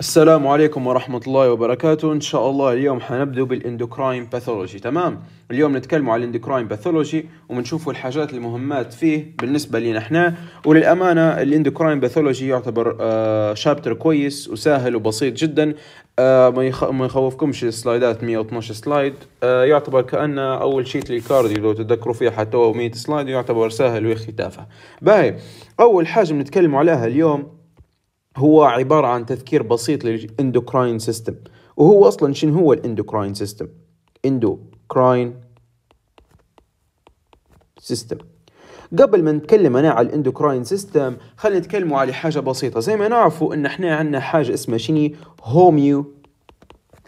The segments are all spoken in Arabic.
السلام عليكم ورحمة الله وبركاته إن شاء الله اليوم حنبدأ بالاندوكراين باثولوجي تمام اليوم نتكلم على الاندوكراين باثولوجي وبنشوفوا الحاجات المهمات فيه بالنسبة لنا احنا وللأمانة الاندوكراين باثولوجي يعتبر آه، شابتر كويس وسهل وبسيط جدا آه، ما يخوفكمش السلايدات 112 سلايد آه، يعتبر كأنه أول شيء للكارديو لو تتذكروا فيها حتى هو 100 سلايد يعتبر سهل تافه باهي أول حاجة بنتكلم عليها اليوم هو عبارة عن تذكير بسيط للاندوكراين سيستم وهو أصلا شنو هو الاندوكراين سيستم اندوكراين سيستم قبل ما نتكلم انا على الاندوكراين سيستم خلينا نتكلموا على حاجه بسيطه زي ما نعرفوا ان احنا عندنا حاجه اسمها شني هوميو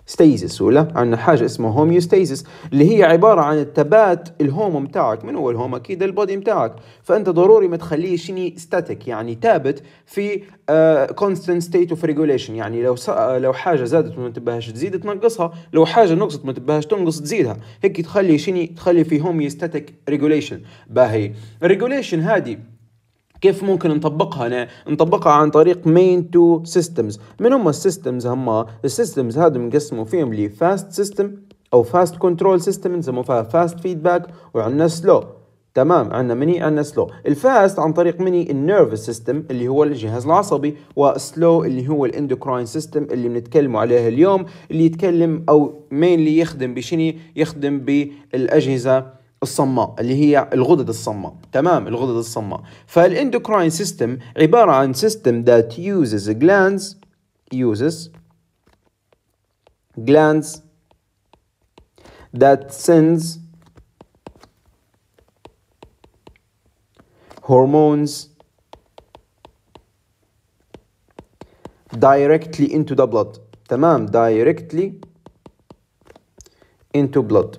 ستيزس ولا عندنا حاجه اسمها هوميوستيزس اللي هي عباره عن الثبات الهومو متاعك من هو الهوم اكيد البودي متاعك فانت ضروري ما تخليه شني ستاتيك يعني ثابت في كونستنت ستيت اوف ريجوليشن يعني لو آه، لو حاجه زادت ما تبهاش تزيد تنقصها لو حاجه نقصت ما تبهاش تنقص تزيدها هيك تخلي شني تخلي في هوميوستاتيك ريجوليشن باهي الريجوليشن هذه كيف ممكن نطبقها أنا نطبقها عن طريق مين تو سيستمز من هما السيستمز هما السيستمز هذا مقسموا فيهم لي فاست سيستم او فاست كنترول سيستم نسموه فيها فاست فيدباك وعندنا سلو تمام عندنا مني عندنا سلو الفاست عن طريق مني النيرفس سيستم اللي هو الجهاز العصبي وسلو اللي هو الاندوكراين سيستم اللي بنتكلموا عليه اليوم اللي يتكلم او مين اللي يخدم بشني يخدم بالاجهزه الصماء اللي هي الغدد الصماء تمام الغدد الصماء فالاندوكراين سيستم عبارة عن سيستم that uses glands uses glands that sends hormones directly into the blood تمام directly into blood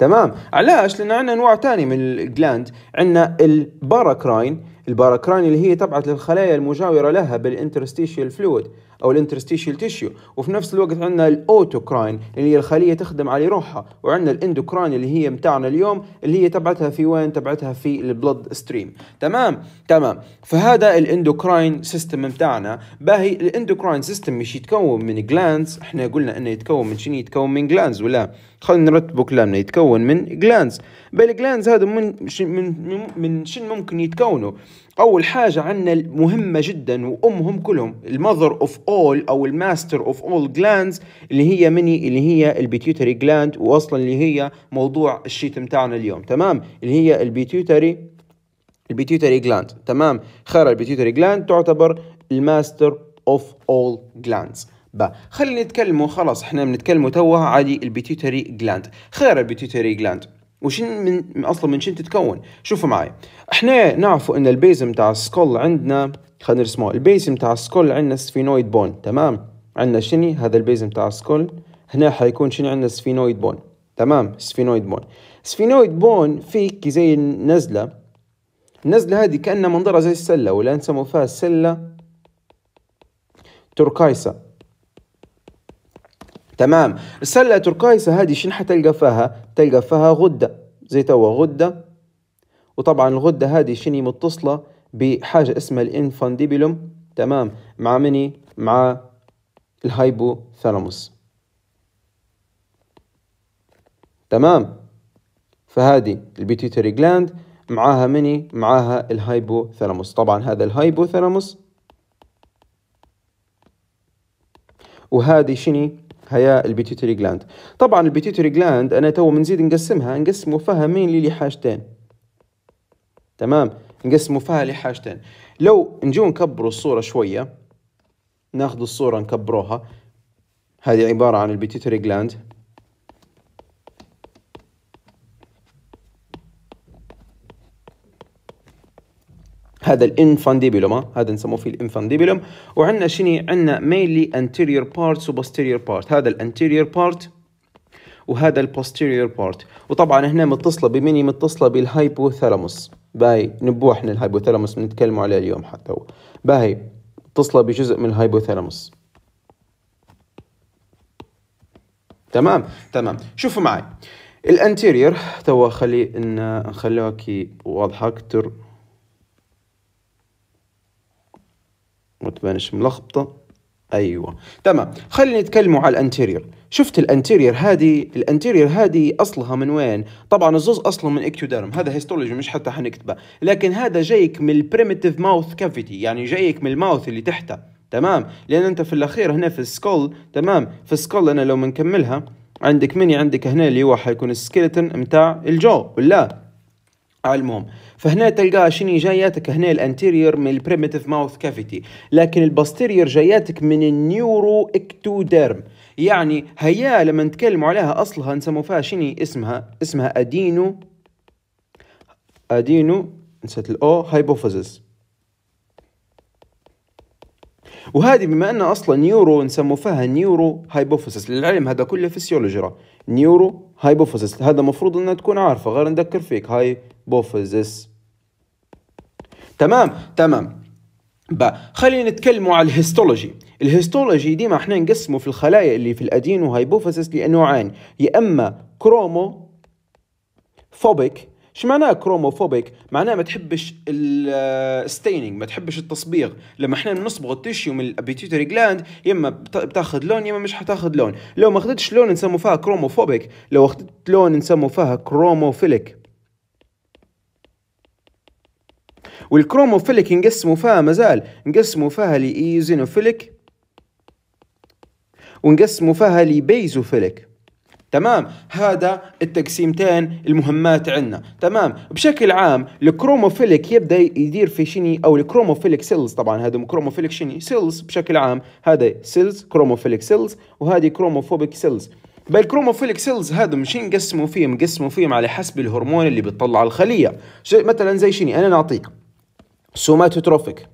تمام علاش لان عندنا انواع ثانيه من الجلاند عندنا الباراكراين الباراكراين اللي هي تبعت للخلايا المجاوره لها بالانترستيشيال فلويد او الانترستيشيال تيشيو وفي نفس الوقت عندنا الاوتوكراين اللي هي الخليه تخدم على روحها وعندنا الاندوكراين اللي هي متاعنا اليوم اللي هي تبعتها في وين تبعتها في البلد ستريم تمام تمام فهذا الاندوكراين سيستم متاعنا باهي الاندوكراين سيستم مش يتكون من جلانز احنا قلنا انه يتكون من شنو يتكون من جلانز ولا خلينا نرتبوا كلامنا يتكون من جلانز بالجلانز هذا من من من, شنو ممكن يتكونوا اول حاجه عندنا مهمه جدا وامهم كلهم المذر اوف اول او الماستر اوف اول جلاندز اللي هي مني اللي هي البيتيوتري جلاند واصلا اللي هي موضوع الشيت بتاعنا اليوم تمام اللي هي البيتيوتري البيتيوتري جلاند تمام خير البيتيوتري جلاند تعتبر الماستر اوف اول جلاندز با خلينا نتكلموا خلاص احنا بنتكلموا توا عادي البيتيوتري جلاند خير البيتيوتري جلاند وشن من اصلا من شن تتكون شوفوا معي احنا نعرفوا ان البيز بتاع السكول عندنا خلينا نرسمه البيز بتاع السكول عندنا سفينويد بون تمام عندنا شني هذا البيز بتاع السكول هنا حيكون شنو عندنا سفينويد بون تمام سفينويد بون سفينويد بون فيك زي النزله النزله هذه كانها منظرها زي السله ولا نسموها فيها السله تركايسه تمام السلة التركايسة هذه شنو حتلقى فيها تلقى فيها غدة زي توا غدة وطبعا الغدة هذه شني متصلة بحاجة اسمها الانفانديبيلوم تمام مع مني مع ثالموس تمام فهذه البيتيتري جلاند معاها مني معاها ثالموس طبعا هذا ثالموس وهذه شني هيا البيتيوتري جلاند طبعا البيتيوتري جلاند انا تو منزيد نقسمها نقسموا فيها مين لي لحاجتين تمام نقسموا فيها لحاجتين لو نجيو نكبروا الصوره شويه ناخذ الصوره نكبروها هذه عباره عن البيتيوتري جلاند هذا الانفانديبيلوم هذا نسموه فيه الانفانديبيلوم وعندنا شني عندنا mainly anterior part و posterior part هذا الانتيرير بارت وهذا البوستيرير بارت وطبعا هنا متصله بمني متصله بالهايبوثالاموس باهي نبوه احنا الهايبوثالاموس بنتكلموا عليه اليوم حتى هو باهي متصله بجزء من الهايبوثالاموس تمام تمام شوفوا معي الانتيريور توا خلي ان نخلوها كي واضحه اكثر ما تبانش ملخبطه ايوه تمام خلينا نتكلموا على الانتيرير شفت الانتيرير هذه الانتيرير هذه اصلها من وين طبعا الزوز أصلا من اكتوديرم هذا هيستولوجي مش حتى حنكتبه لكن هذا جايك من البريمتيف ماوث كافيتي يعني جايك من الماوث اللي تحته تمام لان انت في الاخير هنا في السكول تمام في السكول انا لو بنكملها عندك مني عندك هنا اللي هو حيكون السكيلتون متاع الجو ولا المهم فهنا تلقاها شني جاياتك هنا الانتيريور من البريمتيف ماوث كافيتي لكن البوستيريور جاياتك من النيورو اكتوديرم يعني هيا لما نتكلموا عليها اصلها نسموا فيها شني اسمها اسمها ادينو ادينو نسيت الاو هايبوفيزس وهذه بما ان اصلا نيورو نسموا فيها نيورو هايبوفيزس للعلم هذا كله فسيولوجي نيورو هايبوفيزس هذا مفروض انها تكون عارفه غير نذكر فيك هاي بوفزس تمام تمام با خلينا نتكلموا على الهيستولوجي الهيستولوجي ديما احنا نقسمه في الخلايا اللي في الادينو هايبوفيسس لنوعين يا اما كرومو فوبيك شو معناها كروموفوبيك؟ معناها ما تحبش الستيننج آه، ما تحبش التصبيغ لما احنا بنصبغ التيشيو من الابيتيوتري جلاند يا اما بتاخذ لون يا اما مش حتاخذ لون لو ما اخذتش لون نسموا فيها كروموفوبيك لو اخذت لون نسموا فيها كروموفيليك والكروموفيليك نقسموا فيها مازال نقسموا فيها لإيزينوفيلك ونقسموا فيها لبيزوفيليك تمام هذا التقسيمتين المهمات عندنا تمام بشكل عام الكروموفيليك يبدا يدير في شني او الكروموفيليك سيلز طبعا هذا كروموفيليك شني سيلز بشكل عام هذا سيلز كروموفيليك سيلز وهذه كروموفوبيك سيلز بالكروموفيليك سيلز هذا مش نقسموا فيهم نقسموا فيهم على حسب الهرمون اللي بتطلع الخليه مثلا زي شني انا نعطيك سوماتوتروفيك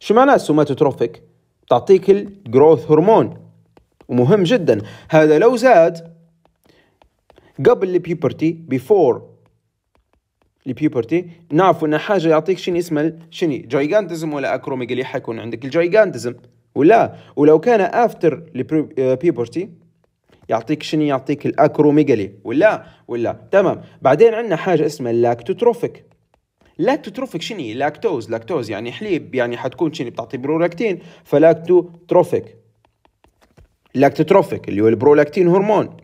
شو معناه سوماتوتروفيك؟ تعطيك الجروث هرمون ومهم جدا هذا لو زاد قبل البيبرتي بيفور البيبرتي نعرفوا ان حاجه يعطيك شنو اسمه شنو جايجانتزم ولا اكروميجالي حيكون عندك الجايجانتزم ولا ولو كان افتر البيبرتي آه، يعطيك شنو يعطيك الاكروميجالي ولا ولا تمام بعدين عندنا حاجه اسمها اللاكتوتروفيك لاكتوتروفيك شنو لاكتوز لاكتوز يعني حليب يعني حتكون شنو بتعطي برولاكتين فلاكتوتروفيك لاكتوتروفيك اللي هو البرولاكتين هرمون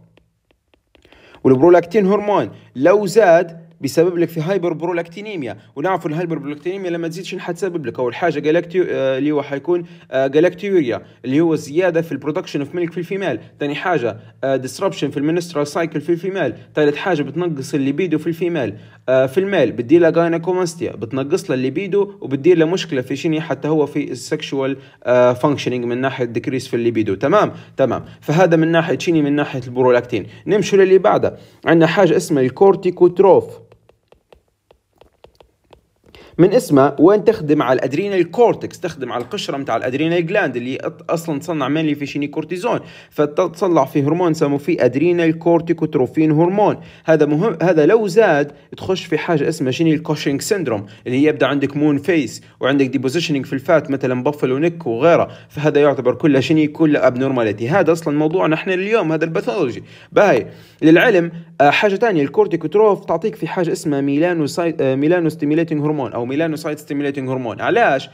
والبرولاكتين هرمون لو زاد بيسبب لك في هايبر برولاكتينيميا ونعرف الهايبر برولاكتينيميا لما تزيد شنو حتسبب لك اول حاجه جلاكتيو آه، اللي هو حيكون جلاكتيوريا آه، اللي هو زياده في البرودكشن اوف ميلك في الفيمال ثاني حاجه ديسربشن آه، في المنسترال سايكل في الفيمال ثالث حاجه بتنقص الليبيدو في الفيمال في المال بتدير لها جاينكوماستيا بتنقص لها الليبيدو وبتدير لها مشكله في شنو حتى هو في السكشوال فانكشنينج من ناحيه ديكريس في الليبيدو تمام تمام فهذا من ناحيه شنو من ناحيه البرولاكتين نمشي للي بعده عندنا حاجه اسمها الكورتيكوتروف من اسمها وين تخدم على الادرينال كورتكس تخدم على القشره نتاع الادرينال جلاند اللي اصلا تصنع مينلي في شيني كورتيزون فتصنع في هرمون سموه فيه ادرينال كورتيكوتروفين هرمون هذا مهم هذا لو زاد تخش في حاجه اسمها شيني الكوشنج سيندروم اللي هي يبدا عندك مون فيس وعندك ديبوزيشنينج في الفات مثلا بافلو نيك وغيره فهذا يعتبر كله شيني كله ابنورماليتي هذا اصلا موضوعنا احنا اليوم هذا الباثولوجي باهي للعلم آه، حاجه ثانيه الكورتيكوتروف تعطيك في حاجه اسمها ميلانو سايت آه، ميلانو ستيميليتنج هرمون او ميلانو سايت ستيميليتنج هرمون علاش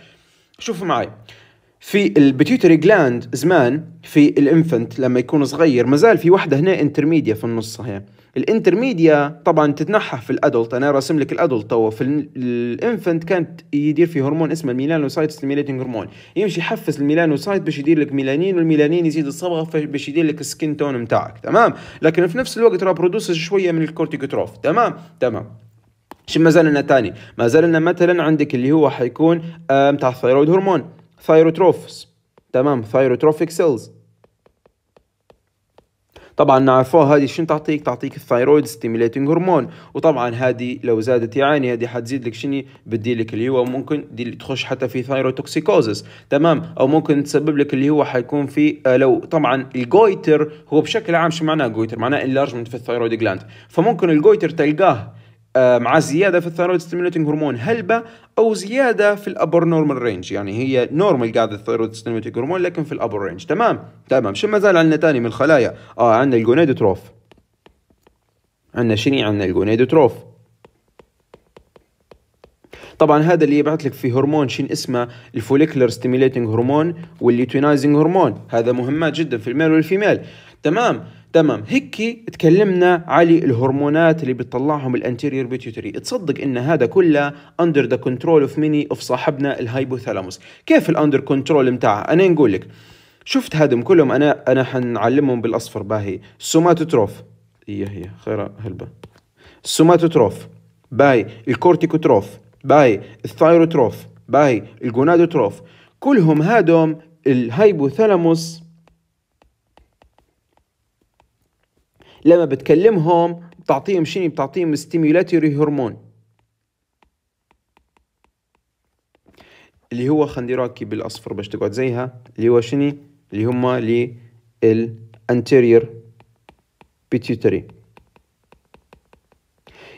شوفوا معي في البيتيوتري جلاند زمان في الانفنت لما يكون صغير ما زال في وحده هنا انترميديا في النص هي الانترميديا طبعا تتنحى في الادلت انا راسم لك الادلت توا في الانفنت كانت يدير في هرمون اسمه الميلانوسايت ستيميليتنج هرمون يمشي يحفز الميلانوسايت باش يدير لك ميلانين والميلانين يزيد الصبغه باش يدير لك السكين تون نتاعك تمام لكن في نفس الوقت راه برودوس شويه من الكورتيكوتروف تمام تمام شو ما لنا تاني ما لنا مثلا عندك اللي هو حيكون آه، متاع الثيرويد هرمون ثايروتروفس تمام ثايروتروفيك سيلز طبعا نعرفوها هذه شنو تعطيك تعطيك الثايرويد ستيميليتنج هرمون وطبعا هذه لو زادت يعني هذه حتزيد لك شني بدي لك اللي هو ممكن تخش حتى في ثايروتوكسيكوزس تمام او ممكن تسبب لك اللي هو حيكون في آه لو طبعا الجويتر هو بشكل عام شو معناه جويتر معناه انلارجمنت في الثايرويد جلاند فممكن الجويتر تلقاه آه، مع زياده في الثايرويد ستيميليتنج هرمون هلبة او زياده في الابر نورمال رينج يعني هي نورمال قاعده الثيرويد ستيميوتيك هرمون لكن في الابر رينج تمام تمام شو ما زال عندنا ثاني من الخلايا اه عندنا الجونيدوتروف عندنا شنو عندنا الجونيدوتروف طبعا هذا اللي يبعث لك في هرمون شين اسمه الفوليكلر ستيميليتنج هرمون والليتونايزنج هرمون هذا مهمات جدا في الميل والفيميل تمام تمام هيك تكلمنا علي الهرمونات اللي بتطلعهم الانتيريور بيتيوتري تصدق ان هذا كله اندر ذا كنترول اوف ميني اوف صاحبنا الهايبوثالاموس كيف الاندر كنترول متاعها انا نقول لك شفت هادم كلهم انا انا حنعلمهم بالاصفر باهي السوماتوتروف هي إيه، هي خير هلبة السوماتوتروف باي الكورتيكوتروف باي الثايروتروف باي الجونادوتروف كلهم هادم الهايبوثالاموس لما بتكلمهم بتعطيهم شنو بتعطيهم ستيميولاتوري هرمون اللي هو خنديراكي بالاصفر باش تقعد زيها اللي هو شنو اللي هما الانتيرير بيتيوتري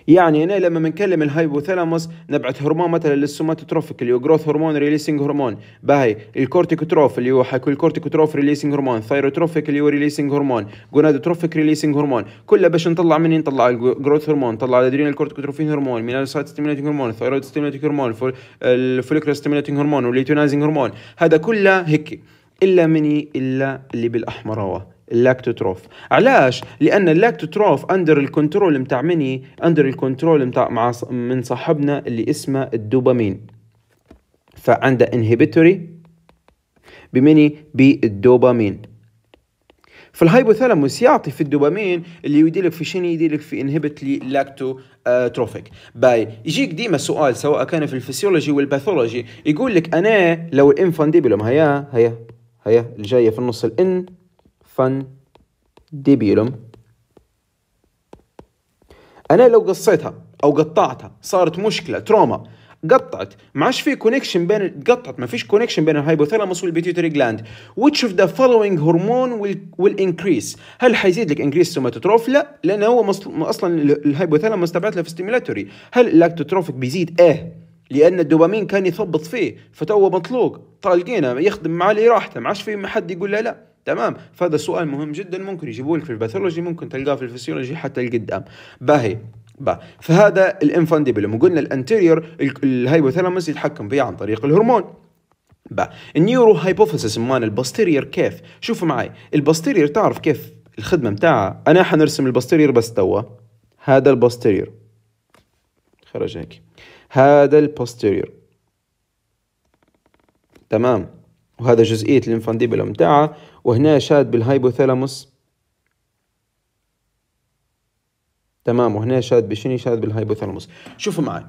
يعني هنا لما بنكلم الهايبوثالاموس نبعث هرمون مثلا للسوماتوتروفيك اللي هو جروث هرمون ريليسنج هرمون باهي الكورتيكوتروف اللي هو حيكون الكورتيكوتروف ريليسنج هرمون ثايروتروفيك اللي هو ريليسنج هرمون جونادوتروفيك ريليسنج هرمون كلها باش نطلع مني نطلع الجروث هرمون نطلع الادرينال الكورتيكوتروفين هرمون ميلانوسايت ستيميليتنج هرمون ثايرويد ستيميليتنج هرمون الفوليكولار ستيميليتنج هرمون والليتونايزنج هرمون هذا كله هيك الا مني الا اللي بالاحمر هو اللاكتوتروف علاش لان اللاكتوتروف اندر الكنترول متاع مني اندر الكنترول متاع من صاحبنا اللي اسمه الدوبامين فعنده انهبيتوري بمني بالدوبامين الهايبوثالاموس يعطي في الدوبامين اللي يديلك في شنو يديلك في انهبت لي لاكتو تروفيك باي يجيك ديما سؤال سواء كان في الفسيولوجي والباثولوجي يقول لك انا لو الانفانديبولوم هيا هيا هيا الجايه في النص الان ديبيلوم انا لو قصيتها او قطعتها صارت مشكله تروما قطعت ما عادش في كونكشن بين قطعت ما فيش كونكشن بين الهايبوثالاموس والبيتيوتري جلاند which of the following هرمون will will increase هل حيزيد لك انكريس سوماتوتروف لا لان هو مصل... اصلا الهايبوثالاموس تبعت له في ستيمولاتوري هل اللاكتوتروفيك بيزيد ايه لان الدوبامين كان يثبط فيه فتوه مطلوق طالقينه يخدم معاه اللي راحته ما عادش في حد يقول له لا تمام فهذا سؤال مهم جدا ممكن يجيبوه لك في الباثولوجي ممكن تلقاه في الفسيولوجي حتى لقدام باهي با فهذا الانفانديبلوم وقلنا الانتيريور الهايبوثالاموس يتحكم فيها عن طريق الهرمون با النيورو هايبوثيسس مال البوستيرير كيف شوفوا معي البوستيرير تعرف كيف الخدمه متاعها انا حنرسم البوستيرير بس توا هذا البوستيرير خرج هيك هذا البوستيرير تمام وهذا جزئيه الانفانديبلوم تاعها وهنا شاد بالهايبوثالاموس تمام وهنا شاد بشني شاد بالهايبوثالاموس شوفوا معي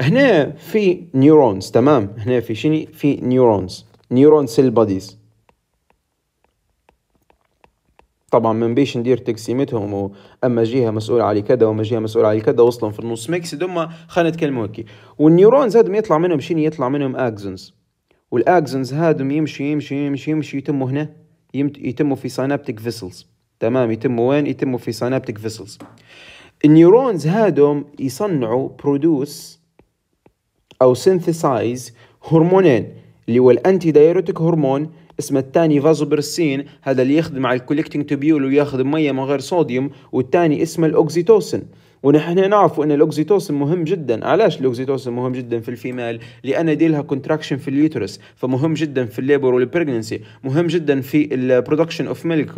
هنا في نيورونز تمام هنا في شني في نيورونز نيورون سيل بوديز طبعا ما نبيش ندير تقسيمتهم واما جهه مسؤوله على كذا واما جهه مسؤوله على كذا وصلهم في النص ميكس دوما خلينا نتكلموا هيك والنيورونز هادم يطلع منهم شنو يطلع منهم اكزونز والاكزونز هادم يمشي يمشي يمشي يمشي يتموا هنا يتموا في سينابتيك فيسلز تمام يتموا وين يتموا في سينابتيك فيسلز النيورونز هادوم يصنعوا برودوس او سينثسايز هرمونين اللي هو الانتي دايروتيك هرمون اسمه الثاني فازوبرسين هذا اللي يخدم على الكوليكتنج تبيول وياخذ ميه من غير صوديوم والثاني اسمه الاوكسيتوسن ونحن نعرفوا ان الاوكسيتوسن مهم جدا علاش الاوكسيتوسن مهم جدا في الفيمال لان دي لها كونتراكشن في اليوترس فمهم جدا في الليبر والبرجنسي مهم جدا في البرودكشن اوف ميلك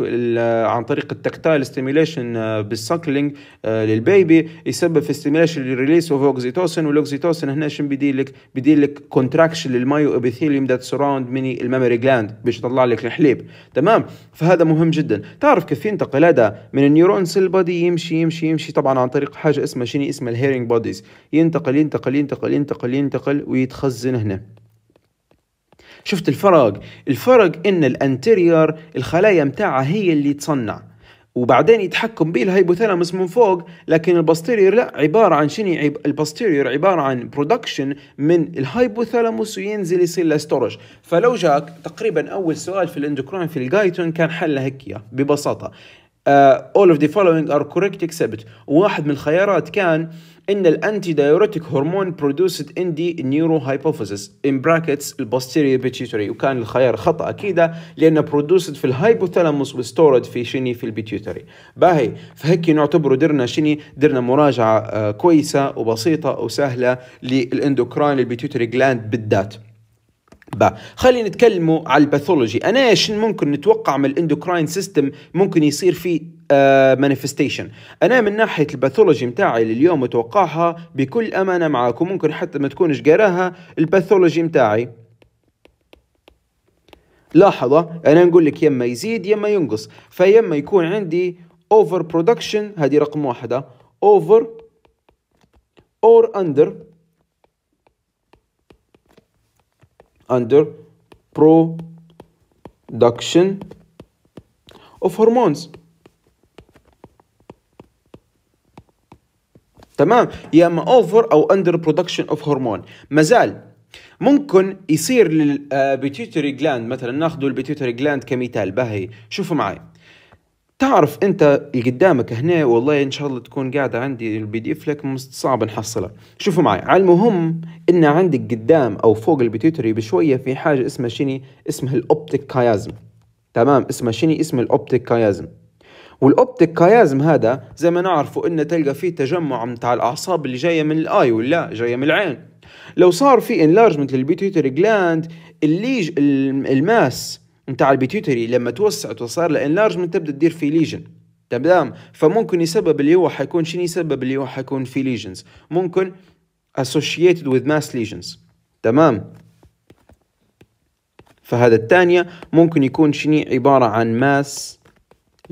عن طريق التكتايل ستيميوليشن بالسكلينج للبيبي يسبب في ستيميوليشن للريليس اوف اوكسيتوسن والاوكسيتوسن هنا شنو بيدير لك بيدير لك كونتراكشن للمايو ابيثيليوم ذات سراوند مني الميموري جلاند باش يطلع لك الحليب تمام فهذا مهم جدا تعرف كيف ينتقل هذا من النيورون سيل بادي يمشي يمشي يمشي طبعا عن طريق حاجه اسمها شنو اسمها الهيرنج بوديز ينتقل ينتقل ينتقل ينتقل ينتقل ويتخزن هنا شفت الفرق الفرق ان الانتيريور الخلايا متاعها هي اللي تصنع وبعدين يتحكم به الهايبوثالامس من فوق لكن الباستيريور لا عباره عن شنو عب... الباستيريور عباره عن برودكشن من الهايبوثالاموس وينزل يصير له ستورج فلو جاك تقريبا اول سؤال في الاندوكراين في الجايتون كان حلها هيك ببساطه اول اوف ذا following ار كوريكت اكسبت واحد من الخيارات كان ان الانتي دايوريتيك هرمون برودوسد ان دي نيورو هايبوفيسس ان براكتس البوستيريور بيتيوتري وكان الخيار خطا اكيد لانه برودوسد في الهايبوثالاموس وستورد في شني في البيتيوتري باهي فهيك نعتبره درنا شني درنا مراجعه آه، كويسه وبسيطه وسهله للاندوكراين البيتيوتري جلاند بالذات الرقبة خلينا نتكلموا على الباثولوجي انا ايش ممكن نتوقع من الاندوكراين سيستم ممكن يصير فيه مانيفستيشن uh, انا من ناحيه الباثولوجي متاعي لليوم متوقعها بكل امانه معاكم ممكن حتى ما تكونش قراها الباثولوجي متاعي لاحظة أنا نقول لك يما يزيد يما ينقص فيما يكون عندي اوفر برودكشن هذه رقم واحدة اوفر اور اندر under production of hormones تمام يا اما اوفر او اندر برودكشن اوف هرمون مازال ممكن يصير للبيتيوتري جلاند آه، مثلا ناخذ البيتيوتري جلاند كمثال باهي شوفوا معي تعرف انت اللي قدامك هنا والله ان شاء الله تكون قاعده عندي البي دي اف لك صعب نحصلها شوفوا معي على المهم ان عندك قدام او فوق البيتيوتري بشويه في حاجه اسمها شني اسمها الاوبتيك كيازم تمام اسمها شني اسم الاوبتيك كيازم والاوبتيك كيازم هذا زي ما نعرفوا انه تلقى فيه تجمع متاع الاعصاب اللي جايه من الاي ولا جايه من العين لو صار في انلارجمنت للبيتيوتري جلاند الليج الماس نتاع البيتيوتري لما توسعت وصار لانلارجمنت تبدا تدير في ليجن تمام فممكن يسبب اللي هو حيكون شنو يسبب اللي هو حيكون في ليجنز ممكن associated with mass lesions تمام فهذا الثانية ممكن يكون شني عبارة عن mass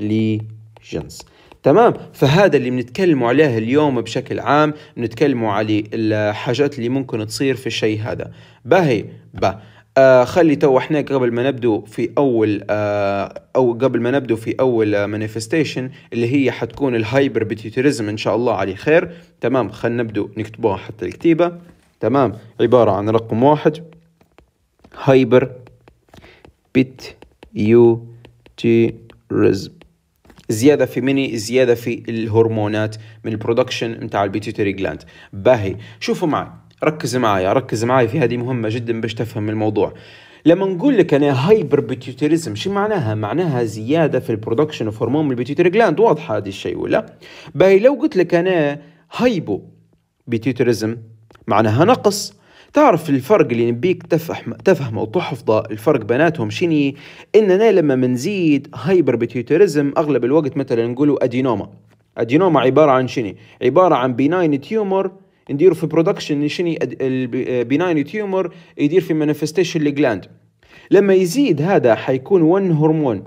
lesions تمام فهذا اللي بنتكلموا عليه اليوم بشكل عام بنتكلموا على الحاجات اللي ممكن تصير في الشيء هذا باهي با آه خلي تو احنا قبل ما نبدو في اول آه او قبل ما نبدو في اول مانيفستيشن آه، اللي هي حتكون الهايبر بيتيوتريزم ان شاء الله عليه خير تمام خلينا نبدو نكتبوها حتى الكتيبه تمام عباره عن رقم واحد هايبر بيتيوتريزم زيادة في مني زيادة في الهرمونات من البرودكشن متاع البيتيوتري جلاند باهي شوفوا معي ركز معايا ركز معايا في هذه مهمه جدا باش تفهم الموضوع لما نقول لك انا هايبر بيتيوتيريزم شو معناها معناها زياده في البرودكشن اوف هرمون البيتيوتري جلاند واضحه هذا الشيء ولا باهي لو قلت لك انا هايبو بيتيوتيريزم معناها نقص تعرف الفرق اللي نبيك تفهم تفهمه وتحفظه الفرق بيناتهم شني اننا لما منزيد هايبر بيتيوتيريزم اغلب الوقت مثلا نقولوا ادينوما ادينوما عباره عن شني عباره عن بناين تيومر نديرو في برودكشن شني البناين تيومر يدير في مانيفستيشن الجلاند لما يزيد هذا حيكون ون هرمون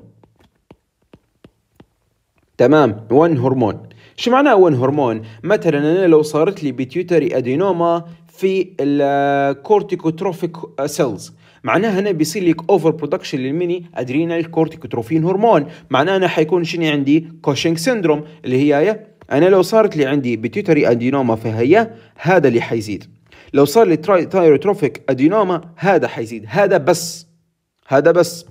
تمام ون هرمون شو معناه ون هرمون مثلا انا لو صارت لي بيتيوتري ادينوما في الكورتيكوتروفيك سيلز معناها هنا بيصير لك اوفر برودكشن للميني ادرينال كورتيكوتروفين هرمون معناها انا حيكون شنو عندي كوشنج سيندروم اللي هي آية انا لو صارت لي عندي بيتيوتري ادينوما فهي هذا اللي حيزيد لو صار لي تايروتروفيك ادينوما هذا حيزيد هذا بس هذا بس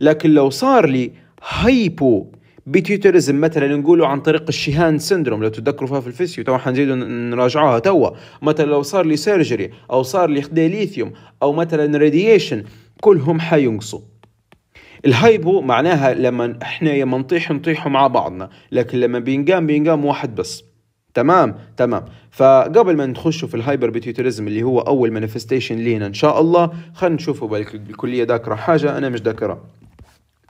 لكن لو صار لي هايبو بيتيوترزم مثلا نقوله عن طريق الشهان سندروم لو تتذكروا فيها في الفيسيو تو حنزيد نراجعوها توا مثلا لو صار لي سيرجري او صار لي ديليثيوم ليثيوم او مثلا راديشن كلهم حينقصوا الهايبو معناها لما احنا لما نطيح نطيحوا مع بعضنا لكن لما بينقام بينقام واحد بس تمام تمام فقبل ما نخش في الهايبر بيتيوتريزم اللي هو اول مانيفستيشن لينا ان شاء الله خلينا نشوفه بالك الكليه ذاكره حاجه انا مش ذاكرها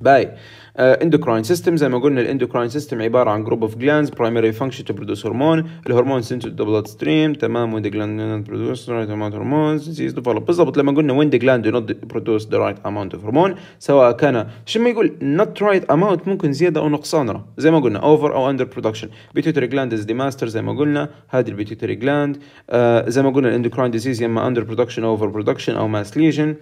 باي اندوكراين آه، سيستم زي ما قلنا الاندوكراين سيستم عباره عن جروب اوف جلاندز برايمري فانكشن تو برودوس هرمون الهرمون سنت ذا بلاد ستريم تمام وين ذا جلاند برودوس رايت اماونت هرمون ديزيز ديفلوب بالضبط لما قلنا وين ذا جلاند نوت برودوس ذا رايت اماونت اوف هرمون سواء كان شو ما يقول نوت رايت اماونت ممكن زياده او نقصان راه زي ما قلنا اوفر او اندر برودكشن بيتوتري جلاند از دي ماستر زي ما قلنا هذه البيتوتري جلاند آه زي ما قلنا الاندوكراين ديزيز يا اما اندر برودكشن اوفر برودكشن او ماس ليجن uh,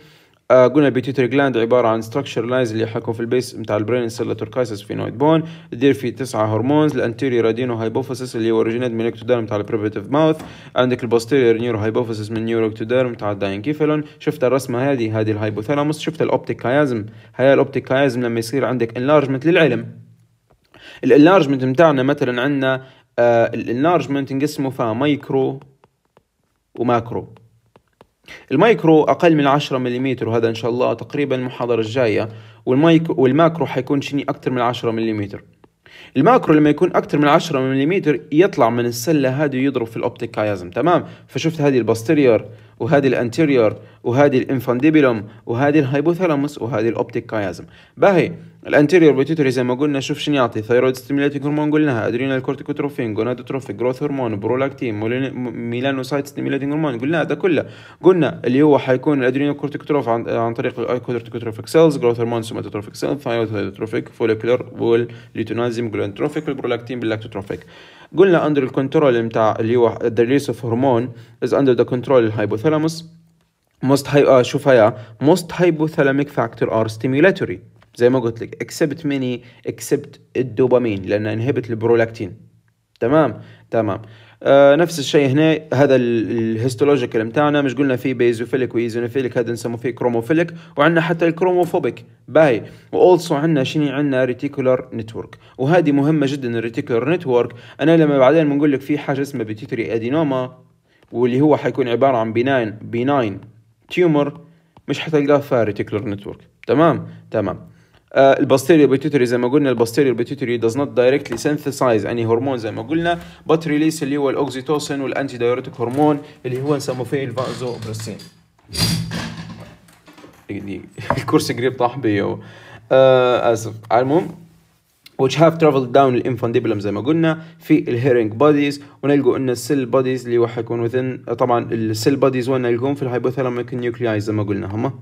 آه، قلنا البيتيوتري جلاند عباره عن ستراكشر لاينز اللي يحكم في البيس بتاع البرين سيلاتور كايسس نويد بون تدير فيه تسعه هرمونز الانتيريور ادينو هايبوفيسس اللي هو اوريجينيت من الاكتوديرم بتاع البريبتيف ماوث عندك البوستيريور نيورو هايبوفيسس من نيورو اكتوديرم تاع الداينكيفالون شفت الرسمه هذه هذه الهايبوثالاموس شفت الاوبتيك كايزم هيا الاوبتيك كايزم لما يصير عندك انلارجمنت للعلم الانلارجمنت بتاعنا مثلا عندنا آه الانلارجمنت نقسمه فيها مايكرو وماكرو المايكرو اقل من 10 ملم وهذا ان شاء الله تقريبا المحاضره الجايه والمايك والماكرو حيكون شني اكثر من 10 ملم الماكرو لما يكون اكثر من 10 ملم يطلع من السله هذه ويضرب في الاوبتيك كايزم تمام فشفت هذه الباستيريور وهذه الانتيريور وهذه الانفانديبيلوم وهذه الهايبوثالاموس وهذه الاوبتيك كايزم باهي الانتيريور بيتيتوري زي ما قلنا شوف شنو يعطي ثايرويد ستيميليتنج هرمون قلناها ادرينال كورتيكوتروفين جونادوتروفين جروث هرمون برولاكتين ميلانوسايت ستيميليتنج هرمون قلنا هذا كله قلنا اللي هو حيكون الادرينال كورتيكوتروف عن, عن طريق الايكوتروفيك سيلز جروث هرمون سوماتوتروفيك سيلز ثايرويد هيدوتروفيك فوليكولر والليتونازيم جلوندروفيك والبرولاكتين باللاكتوتروفيك قلنا اندر الكنترول بتاع اللي هو ذا ريليس اوف هرمون از اندر ذا كنترول الهايبوثالاموس most هاي آه، شوف هيا most hypothalamic factor are stimulatory زي ما قلت لك اكسبت مني اكسبت الدوبامين لان انهبت البرولاكتين تمام تمام آه نفس الشيء هنا هذا الهيستولوجيكال بتاعنا مش قلنا فيه بيزوفيليك وايزونوفيلك هذا نسموه فيه كروموفيليك وعندنا حتى الكروموفوبيك باهي واولسو عندنا شنو عندنا ريتيكولار نتورك وهذه مهمه جدا الريتيكولار نتورك انا لما بعدين بنقول لك في حاجه اسمها بيتيتري ادينوما واللي هو حيكون عباره عن بناين بناين تيومر مش حتلقاه في ريتيكولار نتورك تمام تمام آه، البستيريو بيتوتري زي ما قلنا البستيريو بيتوتري does not directly synthesize any هرمون زي ما قلنا but release اللي هو الاوكسيتوسين والانتي دايوريتيك هرمون اللي هو نسموه فيه الفازو برسين الكرسي قريب طاح بي آه، اسف على المهم which have traveled down infundibulum زي ما قلنا في الهيرنج بوديز ونلقوا ان السيل بوديز اللي هو حيكون within طبعا السيل بوديز وين نلقوهم في الهايبوثالاميك نيوكلياي زي ما قلنا هما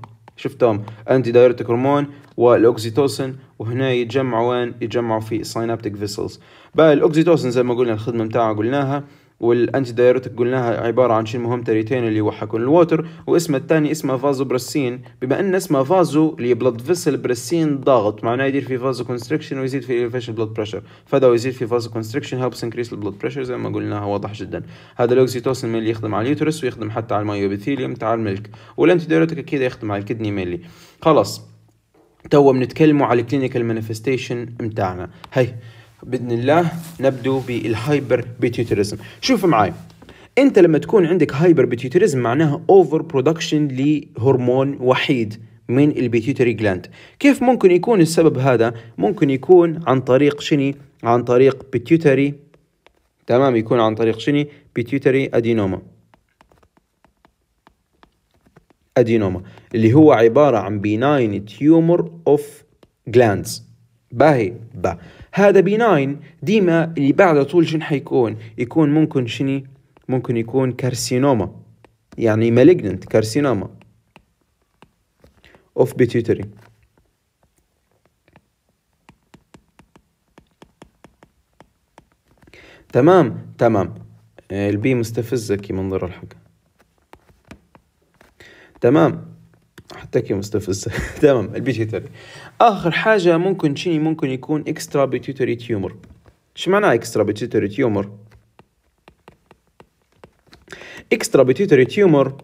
شفتهم انتي دايرتيك هرمون والاوكسيتوسن وهنا يتجمعوا وين يتجمعوا في السينابتيك فيسلز بقى الاوكسيتوسن زي ما قلنا الخدمه بتاعها قلناها والانتي دايرتك قلناها عباره عن شيء تريتين اللي يوحكون الووتر واسمه الثاني اسمه فازو برسين بما ان اسمه فازو اللي بلاد فيسل برسين ضاغط معناه يدير في فازو كونستريكشن ويزيد في الفيشن بلاد بريشر فهذا ويزيد في فازو كونستريكشن هيلبس انكريس البلاد بريشر زي ما قلناها واضح جدا هذا الاوكسيتوسين اللي يخدم على اليوترس ويخدم حتى على المايوبيثيليوم تاع الملك والانتي دايرتك اكيد يخدم على الكدني مينلي خلاص تو بنتكلموا على الكلينيكال مانيفستيشن نتاعنا هي باذن الله نبدو بالهايبر بيتيوتريزم شوف معي انت لما تكون عندك هايبر بيتيوتريزم معناها اوفر برودكشن لهرمون وحيد من البيتيوتري جلاند كيف ممكن يكون السبب هذا ممكن يكون عن طريق شني عن طريق بيتيوتري تمام يكون عن طريق شني بيتيوتري ادينوما ادينوما اللي هو عبارة عن بيناين تيومر اوف جلاندز باهي با هذا بي 9 ديما اللي بعد طول شن حيكون يكون ممكن شني ممكن يكون كارسينوما يعني مالجننت كارسينوما اوف بيتيوتري تمام تمام البي مستفزة كي منظر الحق تمام حتى كي مستفزة تمام البي تيتري اخر حاجه ممكن شني ممكن يكون اكسترا بيتيوتري تيومر شو معناه اكسترا بيتيوتري تيومر اكسترا بيتيوتري تيومر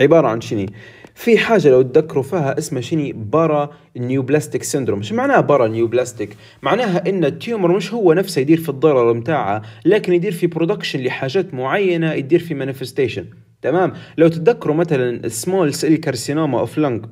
عباره عن شني في حاجة لو تذكروا فيها اسمها شني بارا نيوبلاستيك سيندروم شو معناها بارا نيوبلاستيك معناها ان التيومر مش هو نفسه يدير في الضرر متاعها لكن يدير في برودكشن لحاجات معينة يدير في مانيفستيشن تمام لو تتذكروا مثلا سمول سيل كارسينوما اوف لنج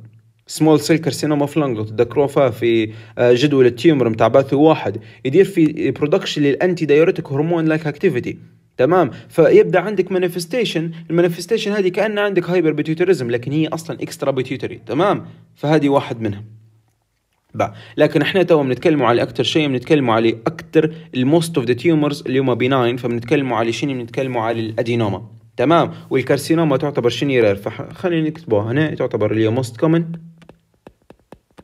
سمول سيل كارسينوما في اللنغ آه، تذكروها فيها في جدول التيومر نتاع باثو واحد يدير في برودكشن للانتي دايوريتيك هرمون لايك اكتيفيتي تمام فيبدا عندك مانيفستيشن المانيفستيشن هذه كان عندك هايبر بيتيوتريزم لكن هي اصلا اكسترا بيتيوتري تمام فهذه واحد منها بقى. لكن احنا تو بنتكلموا على اكثر شيء بنتكلموا على اكثر الموست اوف ذا تيومرز اللي هما بيناين فبنتكلموا على شنو بنتكلموا على الادينوما تمام والكارسينوما تعتبر شنو رير فخلينا نكتبوها هنا تعتبر اللي هي موست كومن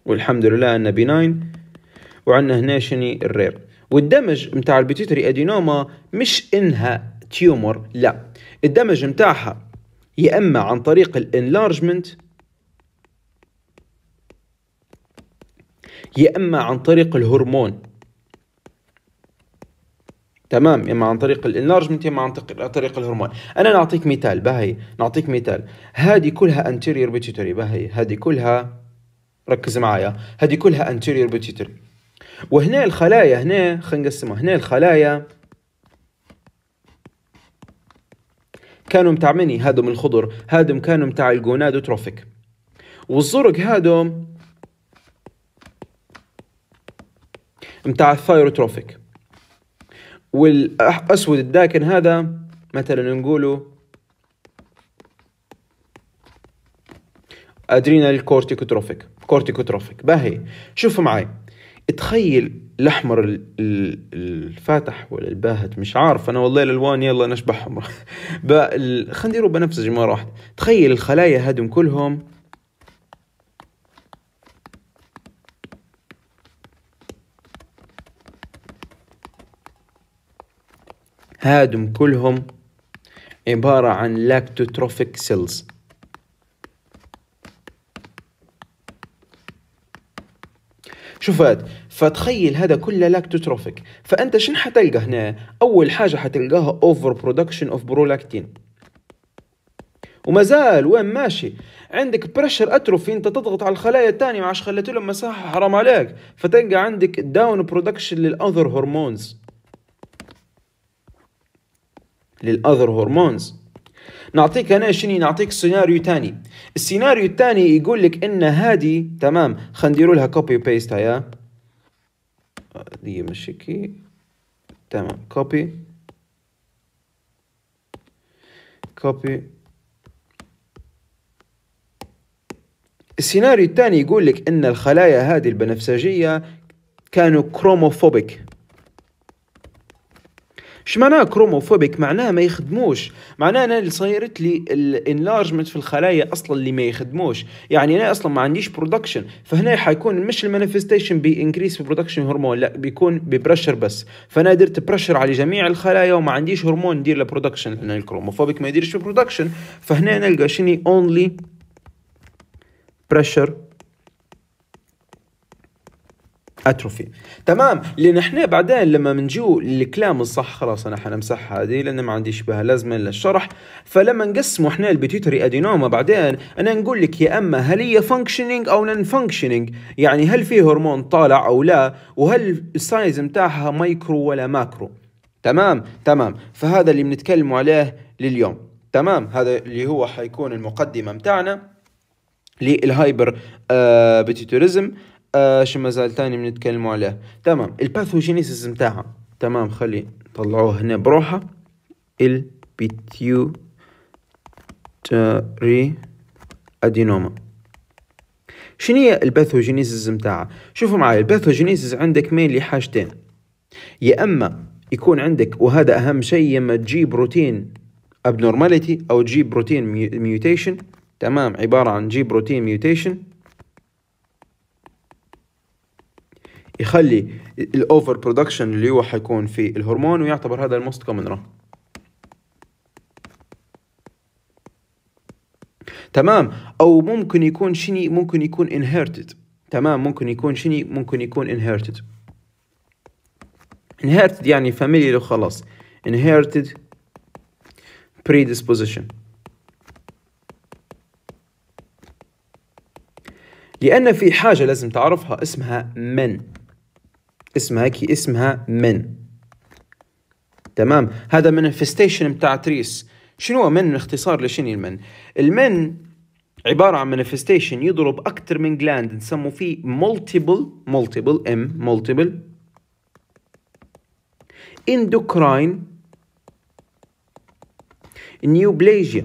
والحمد لله انه بناين وعندنا هنا شني الرير والدمج متاع البيتيتري ادينوما مش انها تيومر لا الدمج متاعها يا اما عن طريق الانلارجمنت يا اما عن طريق الهرمون تمام يا اما عن طريق الانلارجمنت يا اما عن طريق الهرمون انا نعطيك مثال باهي نعطيك مثال هذه كلها انتيريور بيتيتوري باهي هذه كلها ركز معايا هذه كلها anterior pituitary وهنا الخلايا هنا خلينا نقسمها هنا الخلايا كانوا متاع مني هادم الخضر هادم كانوا متاع الجونادوتروفيك والزرق هادم متاع الثايروتروفيك والاسود الداكن هذا مثلا نقوله ادرينال كورتيكوتروفيك كورتيكوتروفيك باهي شوفوا معي تخيل الاحمر الفاتح ولا الباهت مش عارف انا والله الالوان يلا نشبعهم خلينا نديروا بنفسجي مره واحده تخيل الخلايا هادم كلهم هادم كلهم عبارة عن لاكتوتروفيك سيلز شوف هاد فتخيل هذا كله لاكتوتروفيك فانت شن حتلقى هنا اول حاجه حتلقاها اوفر برودكشن اوف برولاكتين ومازال وين ماشي عندك بريشر اتروفي انت تضغط على الخلايا الثانيه ما عادش خليت لهم مساحه حرام عليك فتلقى عندك داون برودكشن للاذر هرمونز للاذر هرمونز نعطيك انا شني نعطيك سيناريو تاني السيناريو التاني يقول لك ان هادي تمام خلينا لها كوبي بيست هيا دي مش تمام كوبي كوبي السيناريو الثاني يقول لك ان الخلايا هذه البنفسجيه كانوا كروموفوبيك اش معناه كروموفوبيك معناه ما يخدموش معناه انا اللي صايرت لي الانلارجمنت في الخلايا اصلا اللي ما يخدموش يعني انا اصلا ما عنديش برودكشن فهنا حيكون مش المانيفستيشن بانكريس في برودكشن هرمون لا بيكون ببرشر بس فانا درت برشر على جميع الخلايا وما عنديش هرمون ندير له برودكشن لان الكروموفوبيك ما يديرش برودكشن فهنا نلقى شني اونلي بريشر اتروفي تمام لان احنا بعدين لما بنجيو الكلام الصح خلاص انا حنمسح هذه لان ما عنديش بها لازمه للشرح فلما نقسموا احنا البيتيوتري ادينوما بعدين انا نقول لك يا اما هل هي فانكشنينج او نون فانكشنينج يعني هل في هرمون طالع او لا وهل السايز متاعها مايكرو ولا ماكرو تمام تمام فهذا اللي بنتكلموا عليه لليوم تمام هذا اللي هو حيكون المقدمه متاعنا للهايبر آه آه شو مازال تاني بنتكلموا عليه تمام الباثوجينيسيس متاعها تمام خلي نطلعوه هنا بروحه البيتيوتري ادينوما شنو هي الباثوجينيسيس متاعها شوفوا معايا الباثوجينيسيس عندك مين حاجتين يا اما يكون عندك وهذا اهم شيء اما تجيب بروتين ابنورماليتي او تجيب بروتين ميوتيشن تمام عباره عن جي بروتين ميوتيشن يخلي الاوفر برودكشن اللي هو حيكون في الهرمون ويعتبر هذا الموست كومن راه تمام او ممكن يكون شني ممكن يكون inherited تمام ممكن يكون شني ممكن يكون inherited inherited يعني فاميلي خلاص inherited predisposition لأن في حاجة لازم تعرفها اسمها من اسمها كي اسمها من تمام هذا مانيفستيشن بتاع تريس شنو هو من اختصار لشنو المن المن عبارة عن مانيفستيشن يضرب أكثر من جلاند نسمو فيه multiple multiple M multiple endocrine neoplasia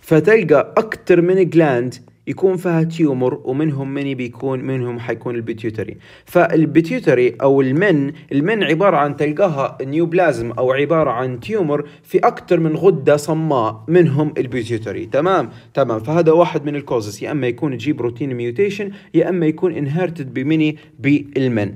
فتلقى أكثر من جلاند يكون فيها تيومر ومنهم من بيكون منهم حيكون البيتيوتري فالبيتيوتري او المن المن عباره عن تلقاها بلازم او عباره عن تيومر في اكثر من غده صماء منهم البيتيوتري تمام تمام فهذا واحد من الكوزس يا اما يكون جي بروتين ميوتيشن يا اما يكون انهرتد بمني بالمن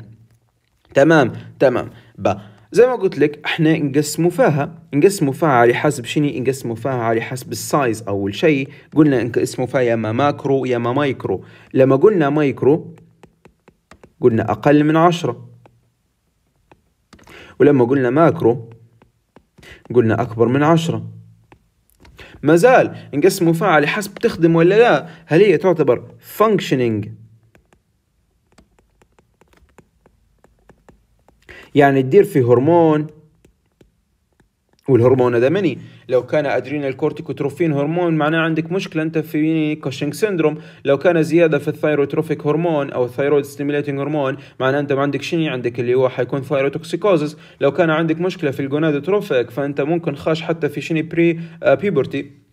تمام تمام بقى زي ما قلت لك احنا نقسموا فيها نقسموا فيها على حسب شني نقسموا فيها على حسب السايز اول شيء قلنا نقسموا فيها يا ما ماكرو يا ما مايكرو لما قلنا مايكرو قلنا اقل من عشرة ولما قلنا ماكرو قلنا اكبر من عشرة مازال نقسموا فيها على حسب تخدم ولا لا هل هي تعتبر functioning يعني تدير في هرمون والهرمون هذا مني لو كان ادرينال كورتيكوتروفين هرمون معناه عندك مشكله انت في كوشنج سيندروم لو كان زياده في الثايروتروفيك هرمون او الثايرويد ستيميليتنج هرمون معناه انت ما عندك شني عندك اللي هو حيكون ثايروتوكسيكوزس لو كان عندك مشكله في الجونادوتروفيك فانت ممكن خاش حتى في شني بري بيبرتي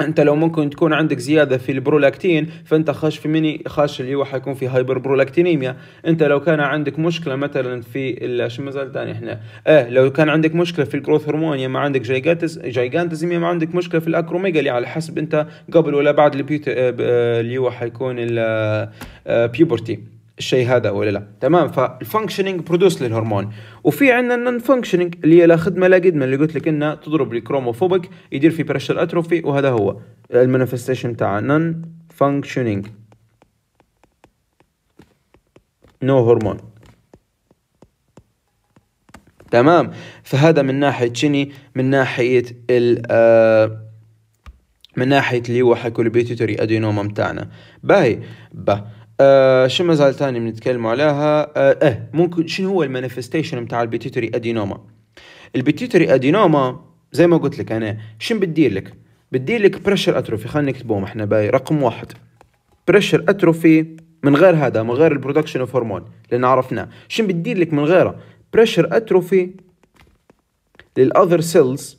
انت لو ممكن تكون عندك زياده في البرولاكتين فانت خاش في مني خاش اللي هو حيكون في هايبر برولاكتينيميا انت لو كان عندك مشكله مثلا في شو مازال ثاني احنا اه لو كان عندك مشكله في الجروث هرمون يا ما عندك جايجاتس جايجانتزم ما عندك مشكله في الاكروميجالي على حسب انت قبل ولا بعد البيوت اه، اه، اللي هو حيكون البيوبرتي اه، الشيء هذا ولا لا تمام فالفانكشنينج برودوس للهرمون وفي عندنا النون فانكشنينج اللي هي لا خدمه لا قدمه اللي قلت لك انها تضرب الكروموفوبيك يدير في بريشر اتروفي وهذا هو المانيفستيشن تاع نون فانكشنينج نو هرمون تمام فهذا من ناحيه شني من ناحيه ال آه، من ناحيه اللي هو حكوا البيتيتوري ادينوما تاعنا باهي باهي آه شو مازال تاني بنتكلم عليها آه, اه ممكن شنو هو المانيفستيشن بتاع البيتيتري ادينوما البيتيتري ادينوما زي ما قلت لك انا شنو بتدير لك بتدير لك بريشر اتروفي خلينا نكتبهم احنا باي رقم واحد بريشر اتروفي من غير هذا من غير البرودكشن اوف هرمون لان عرفناه شنو بتدير لك من غيره بريشر اتروفي للاذر سيلز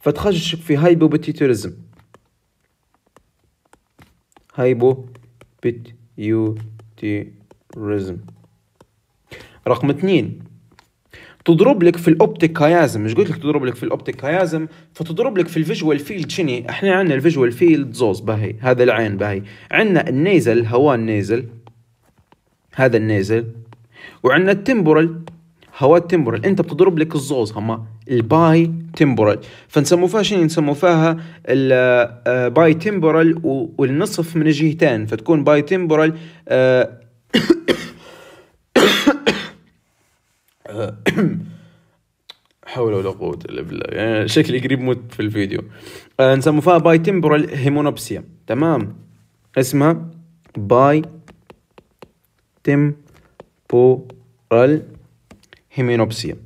فتخشك في هايبوبيتيتوريزم هايبو بيتيوتيريزم رقم اثنين تضرب لك في الاوبتيك هيازم مش قلت لك تضرب لك في الاوبتيك هيازم فتضرب لك في الفيجوال فيلد شني احنا عندنا الفيجوال فيلد زوز باهي هذا العين باهي عندنا النيزل هواء النيزل هذا النيزل وعندنا التمبورال هواء التمبورال انت بتضرب لك الزوز هما الباي تيمبورال فنسمو فيها شنو نسمو فيها الباي آه، تيمبورال والنصف من الجهتين فتكون باي تيمبورال آه، حول ولا قوة الا بالله يعني شكلي قريب موت في الفيديو آه فيها باي تمبورال هيمونوبسيا تمام اسمها باي تمبورال هيمونوبسيا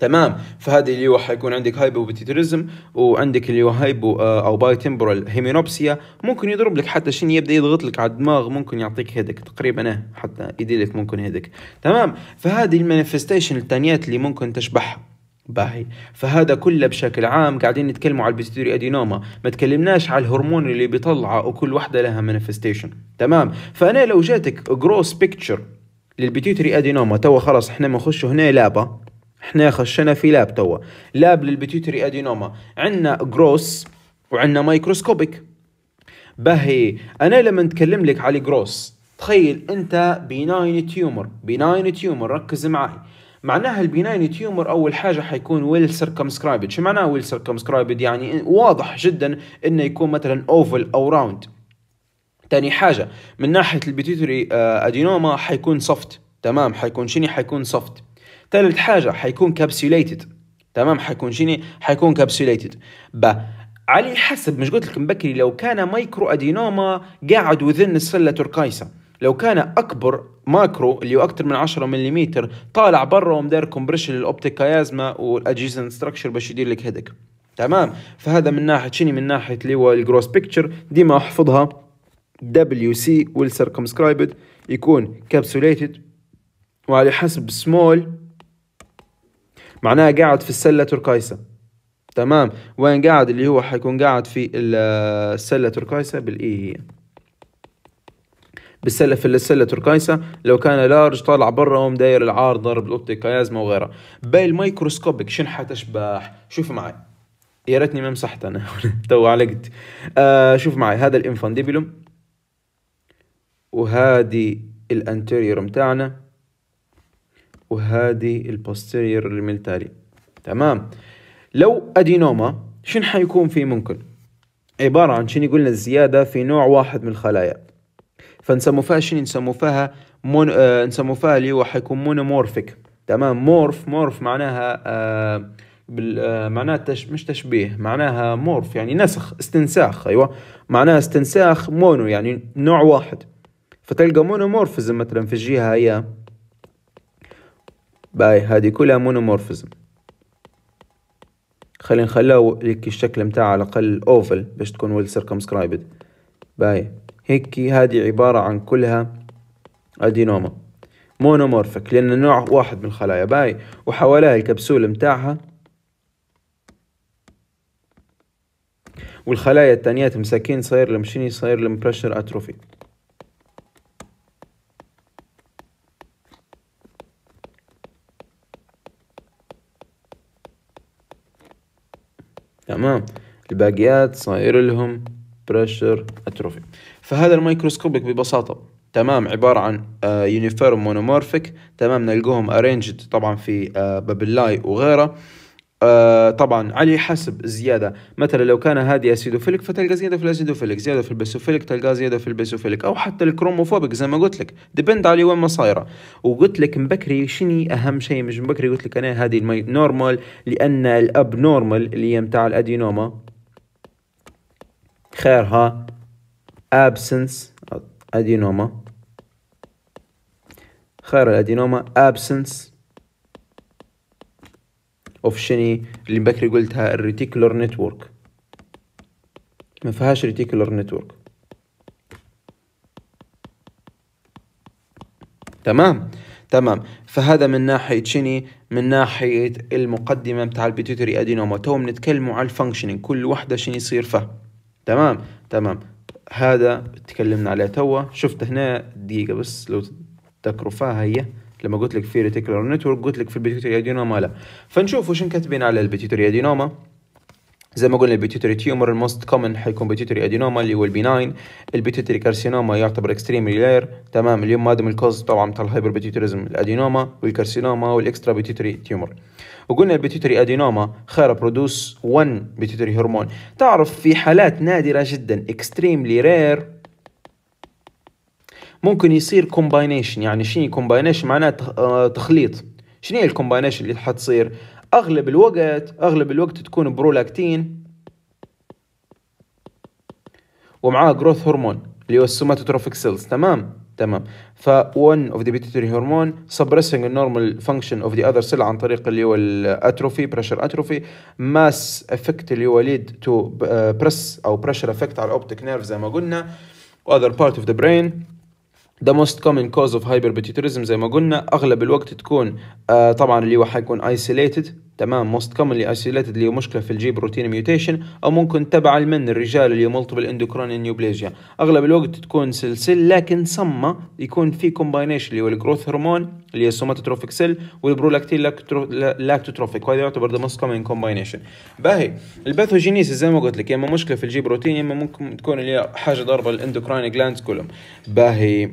تمام فهذه اللي هو حيكون عندك هايبوبيتيترزم وعندك اللي هو هايبو آه، او باي تمبرال هيمينوبسيا ممكن يضرب لك حتى شن يبدا يضغط لك على الدماغ ممكن يعطيك هيدك تقريبا إيه، حتى يديلك ممكن هيدك تمام فهذه المانيفستيشن الثانيات اللي ممكن تشبحها باهي فهذا كله بشكل عام قاعدين نتكلموا على البيستوري ادينوما ما تكلمناش على الهرمون اللي بيطلعه وكل وحده لها مانيفستيشن تمام فانا لو جاتك جروس بيكتشر للبيتيوتري ادينوما تو خلاص احنا ما هنا لابا احنا خشينا في لاب توا لاب للبيتيوتري ادينوما عندنا جروس وعندنا مايكروسكوبيك بهي انا لما نتكلم لك على جروس تخيل انت بيناين تيومر بيناين تيومر ركز معي معناها البيناين تيومر اول حاجه حيكون ويل سيركمسكرايبد شو معناها ويل سيركمسكرايبد يعني واضح جدا انه يكون مثلا اوفل او راوند تاني حاجه من ناحيه البيتيوتري آه، ادينوما حيكون سوفت تمام حيكون شنو حيكون سوفت ثالث حاجه حيكون كابسوليتد تمام حيكون شيني حيكون كابسوليتد على حسب مش قلت لكم بكري لو كان مايكرو ادينوما قاعد وذن السله تركيسه لو كان اكبر ماكرو اللي هو اكثر من 10 ملم طالع برا ومدار كومبريشن للاوبتيك كايازما والاجيزن ستراكشر باش يدير لك هيدك تمام فهذا من ناحيه شني من ناحيه اللي هو الجروس بيكتشر ديما احفظها دبليو سي ويل يكون كابسوليتد وعلى حسب سمول معناها قاعد في السله تركايسه تمام وين قاعد اللي هو حيكون قاعد في السله تركايسه بالاي هي بالسله في السله تركايسه لو كان لارج طالع برا داير العار ضرب الاوبتيك كيازما وغيرها باي الميكروسكوبك شنحه تشبح شوف معي يا ريتني ما مسحت انا تو علقت آه شوف معي هذا الانفانديبلوم وهذه الانتيريور بتاعنا وهذه البوستيرير ريميلتاري تمام لو ادينوما شن حيكون في ممكن عبارة عن شنو قلنا الزياده في نوع واحد من الخلايا فنسمو فيها شنو نسمو فيها مون... آه نسمو فيها اللي هو حيكون مونومورفيك تمام مورف مورف معناها آه بال... آه، معناها تش... مش تشبيه معناها مورف يعني نسخ استنساخ ايوه معناها استنساخ مونو يعني نوع واحد فتلقى مونومورفزم مثلا في الجهه هي باي هذه كلها مونومورفزم خلينا نخلاو هيك الشكل متاع على الأقل أوفل باش تكون ويل سيركمسكرايبد باي هيك هذه عبارة عن كلها أدينوما مونومورفيك لأن نوع واحد من الخلايا باي وحواليها الكبسول متاعها والخلايا التانيات مساكين صاير لهم شنو صاير لهم بريشر أتروفي تمام الباقيات صاير لهم بريشر اتروفي فهذا الميكروسكوبك ببساطه تمام عبارة عن يونيفيرم آه، مونومورفيك تمام نلقوهم ارينجد طبعا في آه، بابلاي وغيره آه طبعا على حسب الزياده مثلا لو كان هادي اسيدوفيلك فتلقى زياده في الاسيدوفيلك زياده في البيسوفيلك تلقى زياده في البيسوفيلك او حتى الكروموفوبيك زي ما قلت لك ديبند على وين ما صايره وقلت لك بكري شني اهم شيء مش بكري قلت لك انا هذه المي نورمال لان الاب نورمال اللي هي متاع الادينوما خيرها ابسنس ادينوما خير الادينوما ابسنس اوف شني اللي بكري قلتها الريتيكولر نتورك ما فيهاش ريتيكولر نتورك تمام تمام فهذا من ناحيه شني من ناحيه المقدمه بتاع البيتيوتري ادينوما تو بنتكلموا على الفانكشنينج كل وحده شنو يصير فيها تمام تمام هذا تكلمنا عليه توا شفت هنا دقيقه بس لو تذكروا فيها هي لما قلت لك في ريتيكولار نتورك قلت لك في البيتيوتري ادينوما لا فنشوف وش كاتبين على البيتيوتري ادينوما زي ما قلنا البيتيوتري تيومر الموست كومن حيكون بيتيوتري ادينوما اللي هو البيناين البيتيوتري كارسينوما يعتبر اكستريملي رير تمام اليوم مادم الكوز طبعا بتاع الهايبر بيتيوتريزم الادينوما والكارسينوما والاكسترا بيتيوتري تيومر وقلنا البيتيوتري ادينوما خير برودوس 1 بيتيوتري هرمون تعرف في حالات نادره جدا اكستريملي رير ممكن يصير كومباينيشن يعني شنو كومباينيشن معناته آه، تخليط شنو هي الكومباينيشن اللي حتصير اغلب الوقت اغلب الوقت تكون برولاكتين ومعاه جروث هرمون اللي هو السوماتوتروفيك سيلز تمام تمام ف one of the pituitary hormone suppressing the normal function of the other cell عن طريق اللي هو الاتروفي بريشر اتروفي ماس افكت اللي هو ليد تو بريس او بريشر افكت على الاوبتيك نيرف زي ما قلنا و other part of the brain the most common cause of hyperpituitarism زي ما قلنا اغلب الوقت تكون آه طبعا اللي هو حيكون isolated تمام موست كومنلي isolated اللي هو مشكله في الجي بروتين ميوتيشن او ممكن تبع المن الرجال اللي هو multiple endocrine نيوبليجيا اغلب الوقت تكون سلسل لكن سما يكون في كومبينيشن اللي هو الجروث هرمون اللي هي السوماتوتروفيك سيل والبرولاكتين لاكتوتروفيك وهذا يعتبر the most common combination باهي الباثوجينيس زي ما قلت لك يا اما مشكله في الجي بروتين يا اما ممكن تكون اللي هي حاجه ضربه الاندوكراين جلاندز كلهم باهي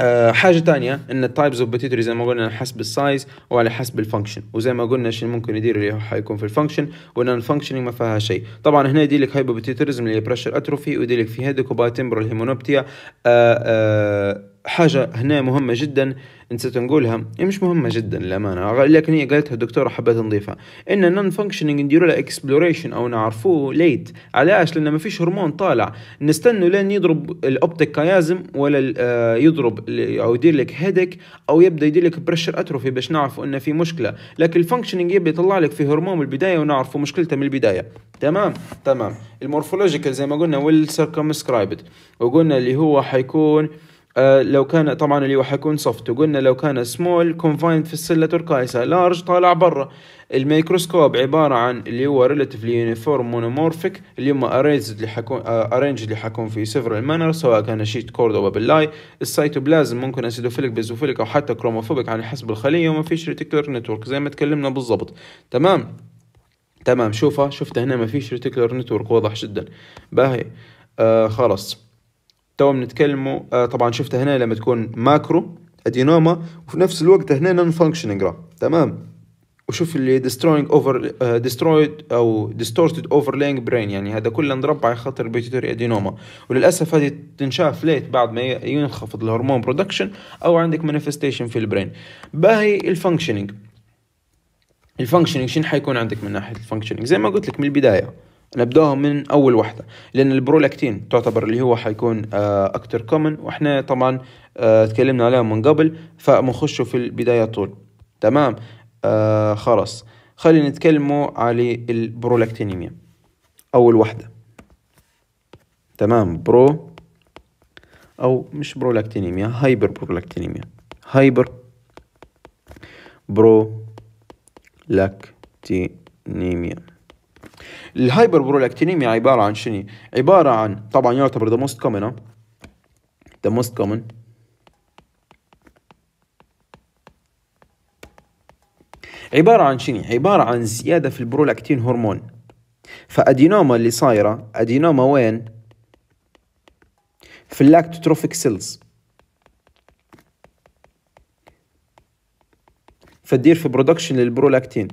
أه حاجه تانية ان التايبز اوف بوتيتوري زي ما قلنا حسب السايز وعلى حسب الفانكشن وزي ما قلنا شنو ممكن يدير اللي حيكون في الفانكشن وان الفانكشنينج ما فيها شيء طبعا هنا يدي لك هايبوبوتيتوريزم اللي هي بريشر اتروفي ويدي لك في هيدك تمبرال هيمونوبتيا أه أه حاجة هنا مهمة جدا نسيت نقولها هي مش مهمة جدا للأمانة لكن هي قالتها الدكتورة حبيت نضيفها إن النون فانكشنينج نديروا لها اكسبلوريشن أو نعرفوه ليت علاش لأن ما فيش هرمون طالع نستنوا لين يضرب الأوبتيك كيازم ولا آه، يضرب أو يدير لك هيدك أو يبدأ يدير لك بريشر أتروفي باش نعرفوا إن في مشكلة لكن الفانكشنينج يبدأ يطلع لك في هرمون من البداية ونعرفوا مشكلته من البداية تمام تمام المورفولوجيكال زي ما قلنا ويل سيركمسكرايبد وقلنا اللي هو حيكون آه، لو كان طبعا اللي هو حيكون سوفت وقلنا لو كان سمول كونفايند في السله تركايسه لارج طالع برا الميكروسكوب عباره عن اللي هو ريلاتيفلي يونيفورم مونومورفيك اللي هم ارينجد اللي حكون ارينج آه، اللي حكون في سيفرال مانر سواء كان شيت كورد او بلاي السيتوبلازم ممكن اسيدوفيليك بيزوفيليك او حتى كروموفوبيك على حسب الخليه وما فيش ريتيكولر نتورك زي ما تكلمنا بالضبط تمام تمام شوفها شفت هنا ما فيش ريتيكولر نتورك واضح جدا باهي آه خلاص تو بنتكلموا آه، طبعا شفتها هنا لما تكون ماكرو ادينوما وفي نفس الوقت هنا نون فانكشننج تمام وشوف اللي ديستروينج اوفر ديسترويد او ديستورتد لينج برين يعني هذا كله انضرب على خاطر بيتيتوري ادينوما وللاسف هذه تنشاف ليت بعد ما ينخفض الهرمون برودكشن او عندك مانيفستيشن في البرين باهي الفانكشننج الفانكشننج شنو حيكون عندك من ناحيه الفانكشننج زي ما قلت لك من البدايه نبداها من اول وحده لان البرولاكتين تعتبر اللي هو حيكون آه، اكتر كومن واحنا طبعا اتكلمنا آه، عليها من قبل فبنخشوا في البدايه طول تمام آه، خلاص خلينا نتكلموا على البرولاكتينيميا اول وحده تمام برو او مش برولاكتينيميا هايبر برولاكتينيميا هايبر برو لاكتينيميا الهايبر برولاكتينيميا عباره عن شنو عباره عن طبعا يعتبر ذا موست كومن ذا موست كومن عباره عن شنو عباره عن زياده في البرولاكتين هرمون فادينوما اللي صايره ادينوما وين في اللاكتوتروفيك سيلز فتدير في برودكشن للبرولاكتين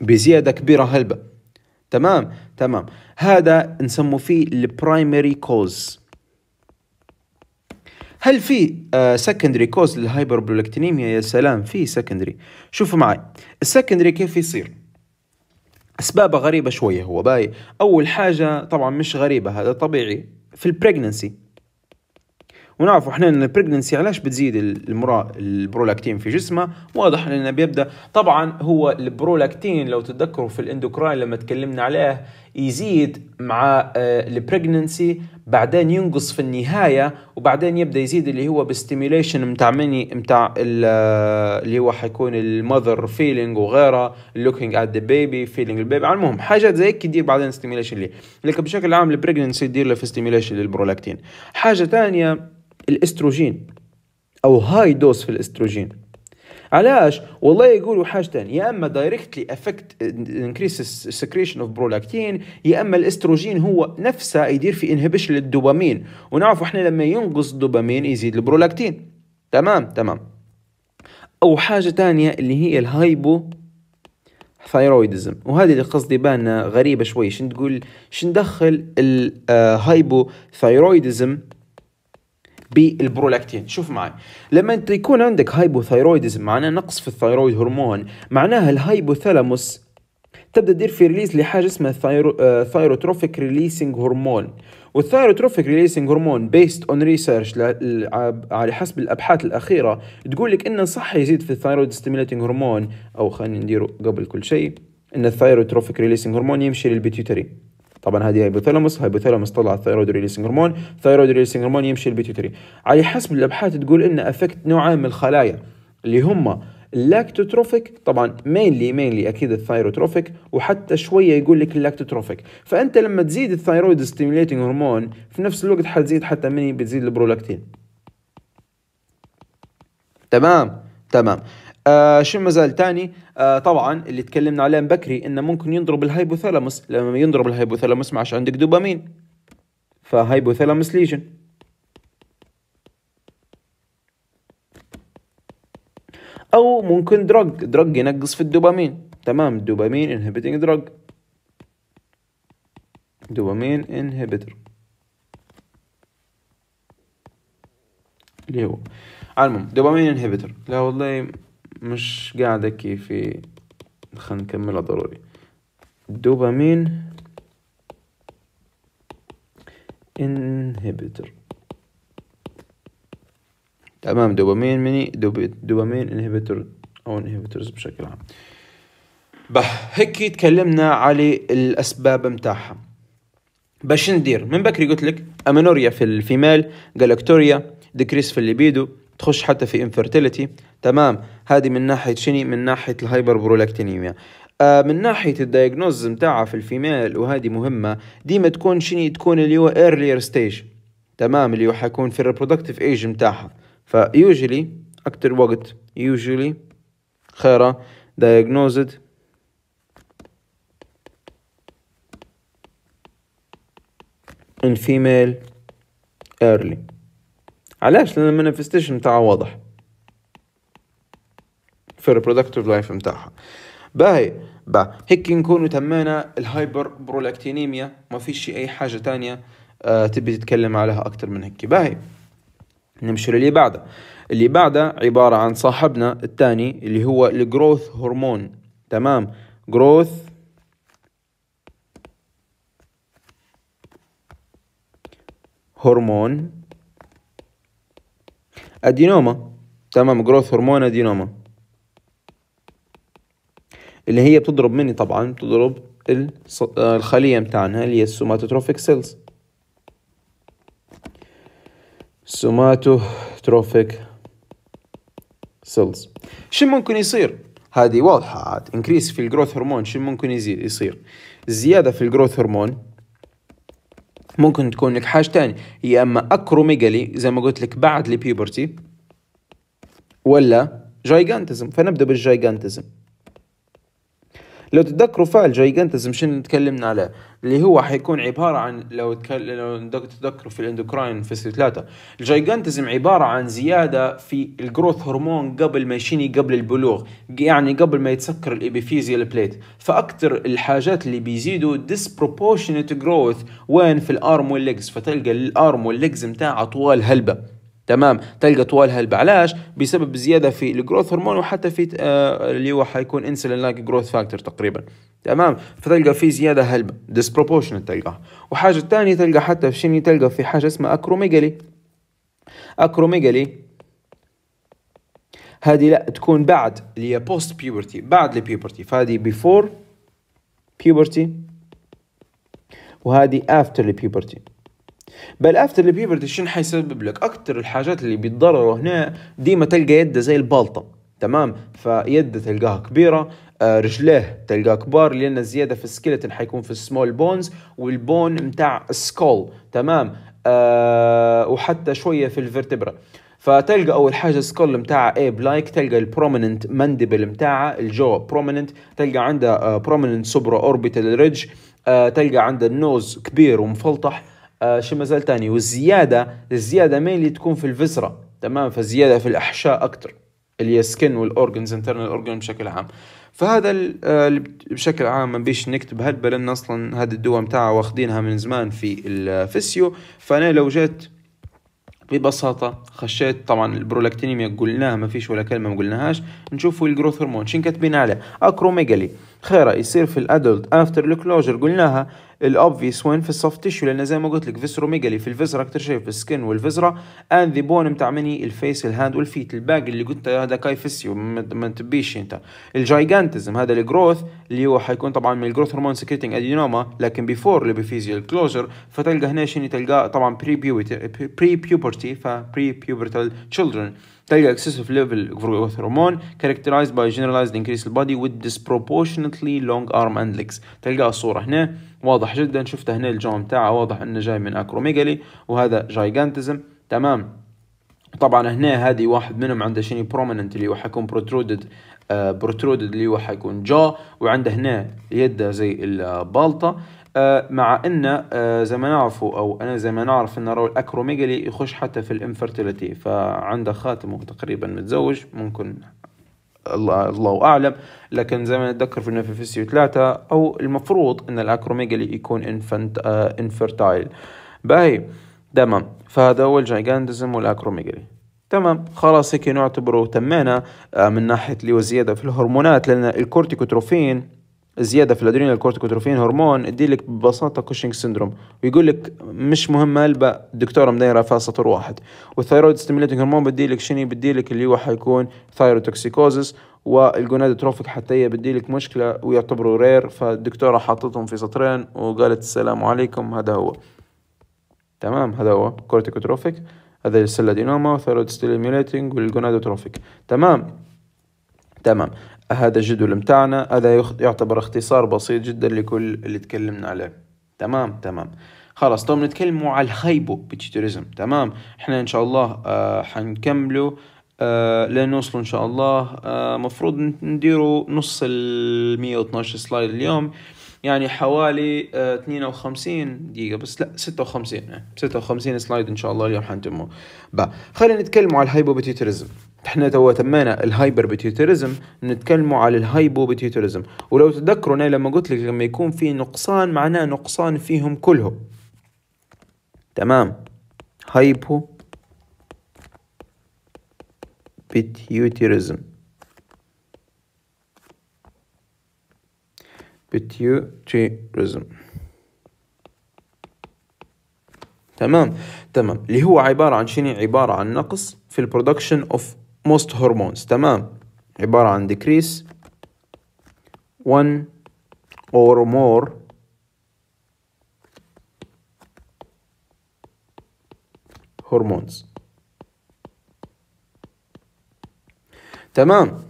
بزياده كبيره هلبة تمام تمام هذا نسمو فيه البرايمري كوز هل في سكندري كوز للهايبربولكتينيميا يا سلام في سكندري شوفوا معي السكندري كيف يصير اسبابه غريبه شويه هو باي اول حاجه طبعا مش غريبه هذا طبيعي في البريجننسي ونعرفوا احنا ان البريجننسي علاش بتزيد المراه البرولاكتين في جسمها واضح انه بيبدا طبعا هو البرولاكتين لو تتذكروا في الاندوكراين لما تكلمنا عليه يزيد مع آه، البريجننسي بعدين ينقص في النهايه وبعدين يبدا يزيد اللي هو بالستيميوليشن نتاع مني نتاع آه، اللي هو حيكون المذر فيلينج وغيره لوكينج ات ذا بيبي فيلينج البيبي المهم حاجات زي هيك يدير بعدين ستيميوليشن ليه لكن بشكل عام البريجننسي يدير له في ستيميوليشن للبرولاكتين حاجه ثانيه الاستروجين او هاي دوز في الاستروجين علاش والله يقولوا حاجتين يا اما دايركتلي افكت انكريس سكريشن اوف برولاكتين يا اما الاستروجين هو نفسه يدير في انهبش للدوبامين ونعرفوا احنا لما ينقص الدوبامين يزيد البرولاكتين تمام تمام او حاجه تانية اللي هي الهايبو ثايرويدزم وهذه اللي قصدي بان غريبه شوي شن تقول شن دخل الهايبو آه، ثايرويدزم بالبرولاكتين شوف معي لما انت يكون عندك هايبوثايرويدزم معناه نقص في الثايرويد هرمون معناها الهايبوثالاموس تبدا تدير في ريليز لحاجه اسمها ثايرو... ثايروتروفيك ريليسنج هرمون والثايروتروفيك ريليسنج هرمون بيست اون ريسيرش على حسب الابحاث الاخيره تقول لك انه صح يزيد في الثايرويد ستيميليتنج هرمون او خلينا نديره قبل كل شيء ان الثايروتروفيك ريليسنج هرمون يمشي للبيتيوتري طبعا هذه هايبوثالاموس هايبوثالاموس طلع الثايرويد ريليسنج هرمون ثايرويد ريليسنج هرمون يمشي البيتوتري على حسب الابحاث تقول انه افكت نوعين من الخلايا اللي هم اللاكتوتروفيك طبعا مينلي مينلي اكيد الثايروتروفيك وحتى شويه يقول لك اللاكتوتروفيك فانت لما تزيد الثايرويد ستيميليتنج هرمون في نفس الوقت حتزيد حتى مني بتزيد البرولاكتين تمام تمام آه شو مازال تاني آه طبعا اللي تكلمنا عليه بكري انه ممكن ينضرب الهايبوثالاموس لما ينضرب الهايبوثالاموس معش عندك دوبامين فهايبوثالاموس ليجن او ممكن درج درج ينقص في الدوبامين تمام الدوبامين انهبيتنج درج دوبامين انهبيتر اللي هو على المهم دوبامين انهبيتر لا والله مش قاعدة كيفي خلينا نكملها ضروري دوبامين انهبيتر تمام دوبامين مني دوب... دوبامين انهبيتر او انهبيترز بشكل عام بح هيك تكلمنا على الاسباب متاعها باش ندير من بكري قلت لك امينوريا في الفيمال جالاكتوريا ديكريس في الليبيدو تخش حتى في انفرتيليتي تمام هذه من ناحيه شني من ناحيه الهايبر برولاكتينيميا آه من ناحيه الدايجنوز نتاعها في الفيميل وهذه مهمه ديما تكون شني تكون اللي هو ايرلير ستيج تمام اللي هو حيكون في الريبرودكتيف ايج نتاعها فيوجلي اكتر وقت يوجلي خيره diagnosed in female early علاش لان المانيفستيشن نتاعها واضح في البرودكتيف لايف نتاعها باهي با هيك نكونوا تمينا الهايبر برولاكتينيميا ما فيش اي حاجه تانية آه تبي تتكلم عليها اكتر من هيك باهي نمشي للي بعده اللي بعده عبارة عن صاحبنا الثاني اللي هو الجروث هرمون تمام جروث هرمون ادينوما تمام جروث هرمون ادينوما اللي هي بتضرب مني طبعا بتضرب آه، الخلية بتاعنا اللي هي السوماتوتروفيك سيلز سوماتوتروفيك سيلز شو ممكن يصير هذه واضحة عاد انكريس في الجروث هرمون شو ممكن يصير زيادة في الجروث هرمون ممكن تكون لك حاجه تانية يا اما اكروميجالي زي ما قلت لك بعد البيبرتي ولا جايجانتزم فنبدا بالجايجانتزم لو تتذكروا فعل جايجانتزم شنو تكلمنا عليه اللي هو حيكون عبارة عن لو تكل... لو تتذكروا في الاندوكراين في ثلاثة الجايجانتزم عبارة عن زيادة في الجروث هرمون قبل ما يشيني قبل البلوغ يعني قبل ما يتسكر الابيفيزيال بليت فأكثر الحاجات اللي بيزيدوا disproportionate growth وين في الارم والليجز فتلقى الارم والليجز متاعها طوال هلبة تمام تلقى طوالها البعلاش بسبب زياده في الجروث هرمون وحتى في آه اللي هو حيكون انسولين لايك جروث فاكتور تقريبا تمام فتلقى في زياده هلبة ديسبروبورشن تلقاها وحاجه ثانيه تلقى حتى في شنو تلقى في حاجه اسمها اكروميجالي اكروميجالي هذه لا تكون بعد اللي هي بوست بيبرتي بعد البيبرتي فهذه بيفور بيبرتي وهذه افتر البيبرتي بل افتر اللي بيبرتيشن حيسبب لك اكثر الحاجات اللي بيتضرروا هنا ديما تلقى يده زي البلطه تمام فيده تلقاها كبيره آه، رجليه تلقاه كبار لان الزياده في السكيلتن حيكون في السمول بونز والبون متاع السكول تمام أه وحتى شويه في الفرتبرا فتلقى اول حاجه سكول متاعها ايب لايك تلقى البروميننت مانديبل متاعها الجو بروميننت تلقى عندها بروميننت سوبرا اوربيتال ريدج تلقى عندها النوز كبير ومفلطح آه، شو مازال تاني والزياده الزياده مين اللي تكون في الفسرة تمام فالزياده في الاحشاء اكتر اللي هي السكن والاورجنز انترنال اورجن بشكل عام فهذا آه، اللي بشكل عام ما بيش نكتب هلبة لان اصلا هذه الدواء متاعها واخدينها من زمان في الفسيو فانا لو جيت ببساطة خشيت طبعا البرولاكتينيميا قلناها ما فيش ولا كلمة ما قلناهاش نشوفوا الجروث هرمون شين كاتبين عليه اكروميجالي خيره يصير في الادلت افتر الكلوجر قلناها الاوبفيس وين في السوفت تيشو لان زي ما قلت لك فيسرو ميجالي في الفيسرا اكتر شيء في السكن والفيزرا اند ذا بون بتاع مني الفيس الهاند والفيت الباقي اللي قلت هذا كايفسيو ما تبيش انت الجايجانتزم هذا الجروث اللي هو حيكون طبعا من الجروث هرمون سكريتنج ادينوما لكن بيفور الابيفيزيال الكلوجر فتلقى هنا شنو تلقى طبعا بري بيوبرتي فبري بيوبرتال تشلدرن تلقى excessive level of hormone characterized by generalized increase in body with disproportionately long arm and legs تلقى الصورة هنا واضح جدا شفت هنا الجون تاعه واضح انه جاي من اكروميجالي وهذا جايجانتزم تمام طبعا هنا هذه واحد منهم عنده شيني بروميننت اللي هو حيكون بروترودد بروترودد آه، اللي هو حيكون جا وعنده هنا يده زي البالطه مع ان آه، زي ما نعرفوا او انا زي ما نعرف ان الاكروميجالي يخش حتى في الانفرتيليتي فعنده خاتم تقريبا متزوج ممكن الله الله اعلم لكن زي ما نتذكر في نفسيو 3 او المفروض ان الاكروميجالي يكون انفنت انفرتايل آه، باهي تمام فهذا هو الجايجاندزم والاكروميجالي تمام خلاص هيك نعتبره تمينا آه، من ناحيه اللي وزياده في الهرمونات لان الكورتيكوتروفين زياده في الادرينال كورتيكوتروفين هرمون لك ببساطه كوشنج سيندروم ويقول لك مش مهمه البا دكتوره مدايره فيها سطر واحد والثايرويد ستيميليتنج هرمون بديلك شني بديلك اللي هو حيكون ثايروتوكسيكوزس والجونادوتروفيك حتى هي بديلك مشكله ويعتبروا رير فالدكتوره حطتهم في سطرين وقالت السلام عليكم هذا هو تمام هذا هو كورتيكوتروفيك هذا السلادينوما ادينوما وثايرويد ستيميليتنج والجونادوتروفيك تمام تمام هذا الجدول متاعنا هذا يعتبر اختصار بسيط جدا لكل اللي تكلمنا عليه تمام تمام خلاص طيب نتكلموا على الهايبو بيتشيتوريزم تمام احنا ان شاء الله آه حنكملوا آه لنوصل ان شاء الله آه مفروض نديروا نص ال 112 سلايد اليوم يعني حوالي آه 52 دقيقة بس لا 56 56 يعني سلايد ان شاء الله اليوم حنتموا خلينا نتكلموا على الهايبو بيتيترزم احنا تو تمينا الهايبر بيتيوتيريزم نتكلموا على الهايبو بيتيوتيريزم ولو تذكروا انا لما قلت لك لما يكون في نقصان معناه نقصان فيهم كلهم تمام هايبو بيتيوتيريزم بيتيوتيريزم تمام تمام اللي هو عبارة عن شنو عبارة عن نقص في البرودكشن اوف most hormones تمام عبارة عن decrease one or more hormones تمام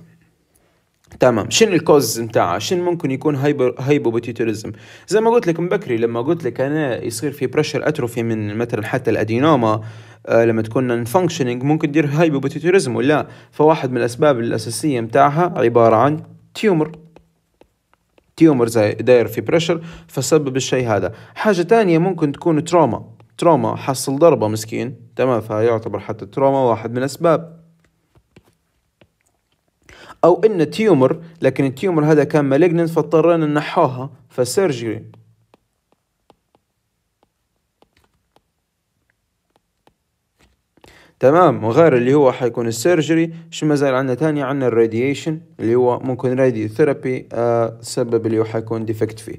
تمام شنو الكوز نتاعها شنو ممكن يكون هايبر هايبو بوتيتوريزم زي ما قلت لك مبكري لما قلت لك انا يصير في بريشر اتروفي من مثلا حتى الادينوما آه، لما تكون فانكشنينج ممكن تدير هايبوبيتيتوريزم ولا فواحد من الاسباب الاساسيه متاعها عباره عن تيومر تيومر زي داير في بريشر فسبب الشيء هذا حاجه تانية ممكن تكون تروما تروما حصل ضربه مسكين تمام فيعتبر حتى التروما واحد من الاسباب او ان تيومر لكن التيومر هذا كان مالجنن فاضطرينا نحوها فسيرجري تمام وغير اللي هو حيكون السيرجري شو ما زال عندنا تاني عندنا الراديشن اللي هو ممكن راديو ثيرابي آه سبب اللي هو حيكون ديفكت فيه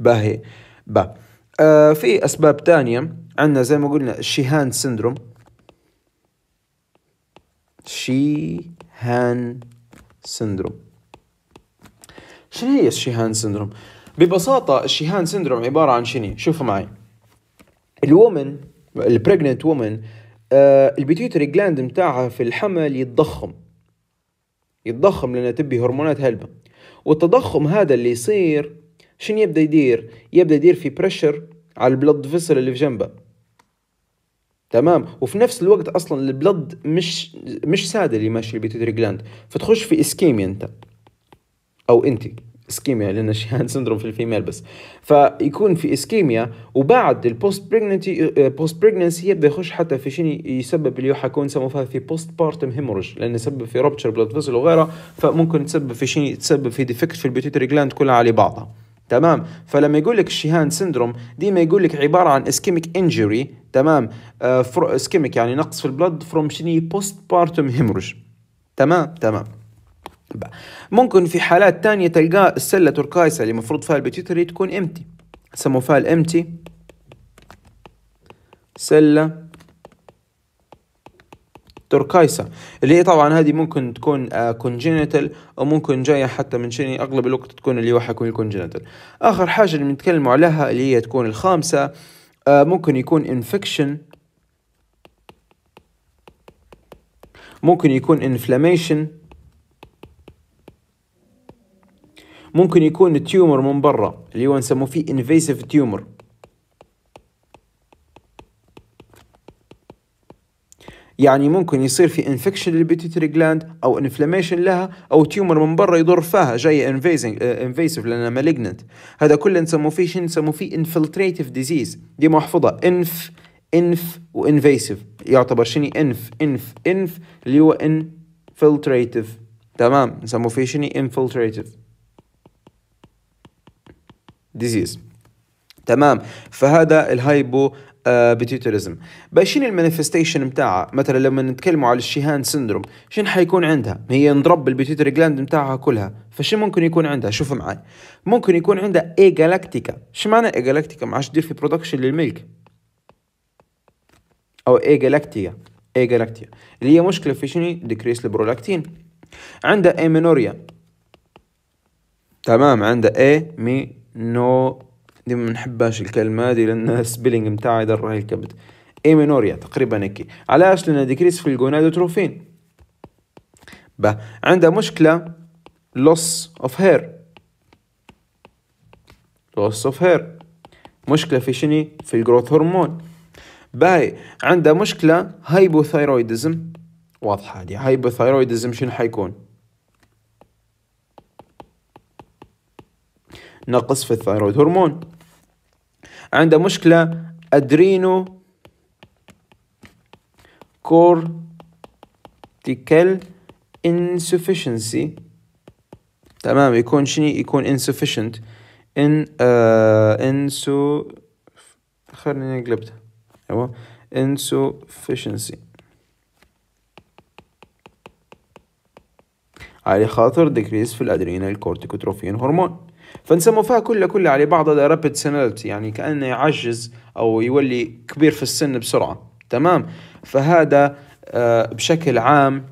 باهي با آه في اسباب تانية عندنا زي ما قلنا الشيهان سيندروم شيهان سيندروم شنو هي الشيهان سيندروم ببساطة الشيهان سيندروم عبارة عن شنو شوفوا معي الومن البريجننت وومن آه، البيتيوتري جلاند متاعها في الحمل يتضخم يتضخم لأنها تبي هرمونات هلبة والتضخم هذا اللي يصير شن يبدا يدير يبدا يدير في بريشر على البلد فيسل اللي في جنبه تمام وفي نفس الوقت اصلا البلد مش مش ساده اللي ماشي البيتيوتري جلاند فتخش في اسكيميا انت او انت اسكيميا لان شيهان سندروم في الفيميل بس فيكون في اسكيميا وبعد البوست بريجننتي بوست بريجننسي يبدا يخش حتى في شنو يسبب اللي حيكون يسموه في بوست بارتم هيمورج لان يسبب في ربتشر بلاد فيسل وغيره فممكن تسبب في شنو تسبب في ديفكت في البيتيتري جلاند كلها على بعضها تمام فلما يقول لك الشيهان سندروم ديما يقول لك عباره عن اسكيميك انجري تمام اسكيميك آه، يعني نقص في البلد فروم شني بوست بارتم هيمورج تمام تمام بقى. ممكن في حالات تانية تلقاه السلة تركايسة اللي مفروض فيها البيتيتري تكون امتي سمو فيها الامتي سلة تركايسة اللي هي طبعا هذه ممكن تكون كونجينيتال آه، او ممكن جايه حتى من شيء اغلب الوقت تكون اللي هو حيكون كونجينيتال اخر حاجه اللي بنتكلم عليها اللي هي تكون الخامسه آه، ممكن يكون انفكشن ممكن يكون انفلاميشن ممكن يكون تيومر من برا اللي هو نسموه فيه انفيسيف تيومر يعني ممكن يصير في انفكشن للبيتيتري جلاند او انفلاميشن لها او تيومر من برا يضر فيها جاي انفيسيف آه، لانها مالجننت هذا كله نسموه فيه شنو نسموه فيه انفلتريتيف ديزيز دي محفظه انف انف وانفيسيف يعتبر شني انف انف انف اللي هو انفلتريتيف تمام نسموه فيه شني انفلتريتيف ديزيز تمام فهذا الهايبو آه بس شنو المانيفستيشن بتاعها مثلا لما نتكلموا على الشيهان سندروم شنو حيكون عندها هي نضرب البيتيوتري جلاند بتاعها كلها فشين ممكن يكون عندها شوف معي ممكن يكون عندها اي جالاكتيكا شو معنى اي جالاكتيكا ما عادش تدير في برودكشن للملك او اي جالاكتيا اي جالاكتيا اللي هي مشكله في شنو ديكريس البرولاكتين عندها اي منوريا تمام عندها اي مي نو دي ما نحبهاش الكلمة دي لأن السبيلينغ متاعها يضر الكبد إيمينوريا تقريبا هيك علاش لأن ديكريس في الجونادوتروفين با عندها مشكلة لوس اوف هير لوس اوف هير مشكلة في شني في الجروث هرمون باي عندها مشكلة هايبوثايرويدزم واضحة هذه هايبوثايرويدزم شنو حيكون نقص في الثيرويد هرمون عنده مشكلة أدرينو كورتيكال insufficiency تمام يكون شني يكون insufficient in uh, آه، insu خليني قلبتها ايوه insufficiency على خاطر decrease في الادرينال كورتيكوتروفين هرمون فنسموا فيها كلها كلها على بعضها رابيد سينالتي يعني كانه يعجز او يولي كبير في السن بسرعه تمام فهذا آه، بشكل عام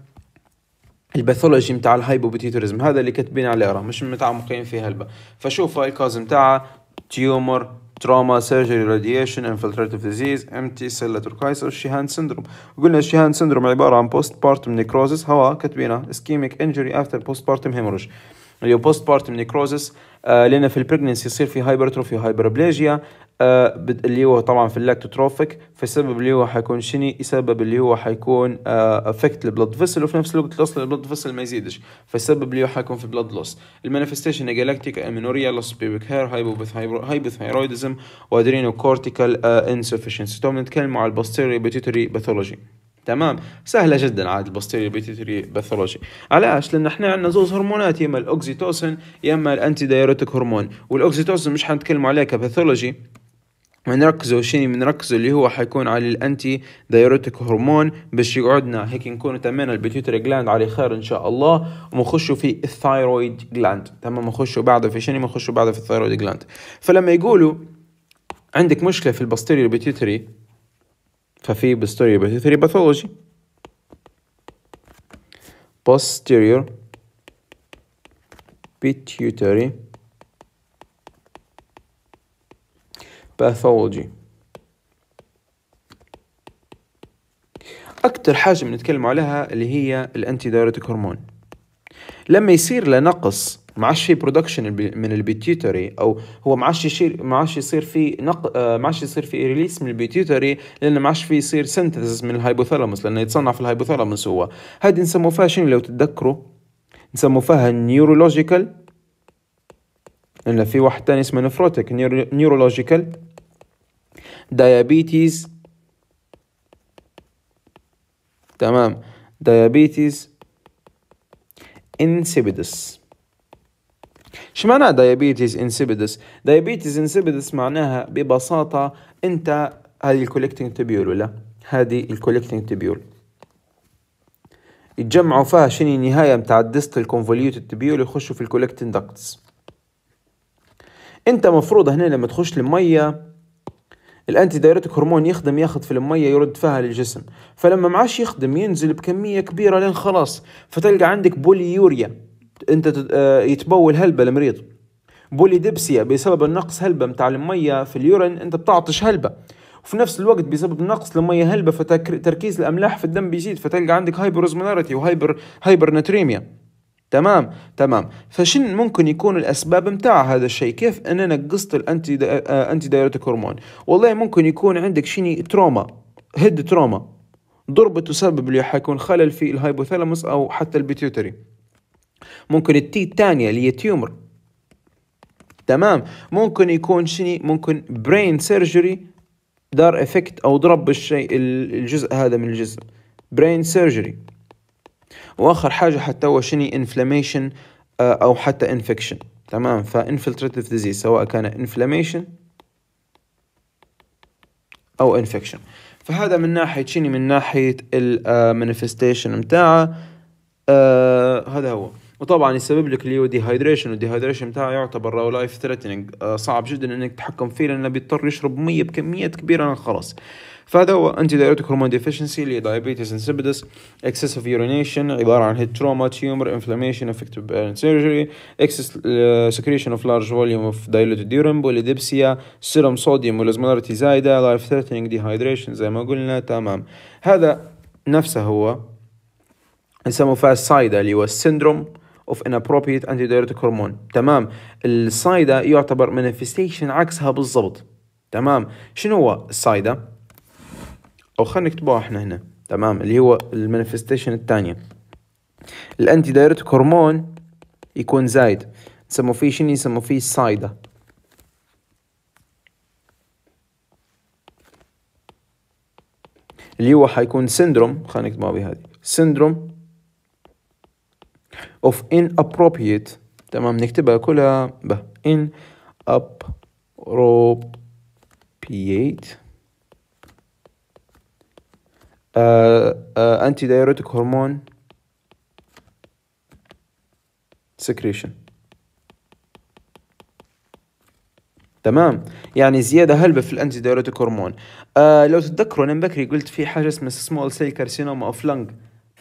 الباثولوجي متاع الهايبوبيتيتوريزم هذا اللي كاتبين عليه راه مش متعمقين فيه هلبا فشوف الكاز نتاعها تيومر تروما سيرجري راديشن انفلتراتيف ديزيز امتي سيلاتور كايسر شيهان سندروم قلنا شيهان سندروم عباره عن بوست بارتم نيكروزس هوا كاتبينها اسكيميك انجري افتر بوست بارتم هيموريج اللي هو بوست بارتم نيكروزس لان في البريجننسي يصير في هايبرتروفي آه، وهايبربليجيا اللي هو طبعا في اللاكتوتروفيك فالسبب اللي هو حيكون شني السبب اللي هو حيكون افكت البلد فيسل وفي نفس الوقت الاصل البلد فيسل ما يزيدش فالسبب اللي هو حيكون في بلد لوس المانيفستيشن جالاكتيك امينوريا لوس بيبك هير هايبوثايرويدزم وادرينو كورتيكال انسفشنسي تو بنتكلم على البوستيريو بيتيتوري باثولوجي تمام سهله جدا عاد البوستيريو بيتيتري باثولوجي علاش لان احنا عندنا زوز هرمونات يا اما الاوكسيتوسن يا اما الانتي دايروتيك هرمون والاوكسيتوسن مش حنتكلم عليه كباثولوجي بنركزوا شيء بنركزوا اللي هو حيكون على الانتي دايروتيك هرمون باش يقعدنا هيك نكون تمينا البيتيوتري جلاند على خير ان شاء الله ونخشوا في الثايرويد جلاند تمام نخشوا بعده في شنو نخشوا بعده في الثايرويد جلاند فلما يقولوا عندك مشكله في البوستيريور بيتيوتري ففي posterior pituitary pathology posterior pituitary pathology أكتر حاجة بنتكلم عليها اللي هي الأنتي دايرتيك هرمون لما يصير لنقص ما عادش في برودكشن من البيتيوتري او هو ما عادش يصير ما عادش يصير في نق آه، ما عادش يصير في ريليس من البيتيوتري لان ما عادش في يصير سنتسس من الهايبوثالاموس لانه يتصنع في الهايبوثالاموس هو هذه نسموه فيها شنو لو تتذكروا نسموه فيها نيورولوجيكال لان في واحد ثاني اسمه نفروتيك نيورولوجيكال دايابيتيز تمام دايابيتيز انسيبيدس شو معناها دايابيتيز انسيبيدس؟ دايابيتيز انسيبيدس معناها ببساطة أنت هذه الكوليكتنج تبيول ولا؟ هذه الكوليكتنج تبيول يتجمعوا فيها شنو النهاية متاع الدست الكونفوليوت تبيول يخشوا في الكوليكتنج داكتس أنت مفروض هنا لما تخش المية الانتي دايريتك هرمون يخدم ياخذ في الميه يرد فيها للجسم فلما معاش يخدم ينزل بكميه كبيره لين خلاص فتلقى عندك بوليوريا انت آه، يتبول هلبة المريض ديبسيا بسبب النقص هلبة متاع المية في اليورين انت بتعطش هلبة وفي نفس الوقت بسبب نقص المية هلبة فتركيز الأملاح في الدم بيزيد فتلقى عندك هايبروزمناريتي وهايبر هايبر نتريميا تمام تمام فشن ممكن يكون الاسباب متاع هذا الشيء كيف ان انا قصت الانتي دا... انتي دايرتيك هرمون والله ممكن يكون عندك شني تروما هيد تروما ضربة تسبب لي حيكون خلل في الهايبوثالاموس او حتى البيتيوتري ممكن التي الثانية اللي هي تيومر تمام ممكن يكون شني ممكن برين سيرجري دار افكت او ضرب الشيء الجزء هذا من الجزء برين سيرجري واخر حاجه حتى هو شني انفلاميشن آه، او حتى انفكشن تمام فانفلتريتف ديزيز سواء كان انفلاميشن او انفكشن فهذا من ناحيه شني من ناحيه المانيفستيشن آه، متاعه آه هذا هو وطبعا يسبب لك اللي هو ديهايدريشن والديهايدريشن بتاعه يعتبر راو لايف ثريتنينج صعب جدا انك تتحكم فيه لانه بيضطر يشرب ميه بكميات كبيره من الخرس فهذا هو انتي دايريتك هرمون ديفيشنسي اللي هي دايابيتس انسيبيدس اكسسيف يورينيشن عباره عن هيد تروما تيومر انفلاميشن افكتيف بيرن سيرجري اكسس سكريشن اوف لارج فوليوم اوف دايلوتد ديورم بوليديبسيا سيروم صوديوم ولازمولاريتي زايده لايف ثريتنينج ديهايدريشن زي ما قلنا تمام هذا نفسه هو نسموه فاست سايد اللي هو السندروم of inappropriate antidiuretic hormone تمام السايدا يعتبر manifestation عكسها بالضبط تمام شنو هو السايدا او خلينا نكتبوها احنا هنا تمام اللي هو المانيفستيشن الثانيه الانتي دايركت هرمون يكون زايد نسموه فيه شنو يسموه فيه سايدا اللي هو حيكون سندروم خلينا نكتبها بهذه سندروم of inappropriate تمام نكتبها كلها ب inappropriate uh, دايوريتك هرمون secretion تمام يعني زياده هلبة في الانتي دايوريتك هرمون آه لو تتذكروا انا بكري قلت في حاجه اسمها سمول سيل كارسينوما اوف لنج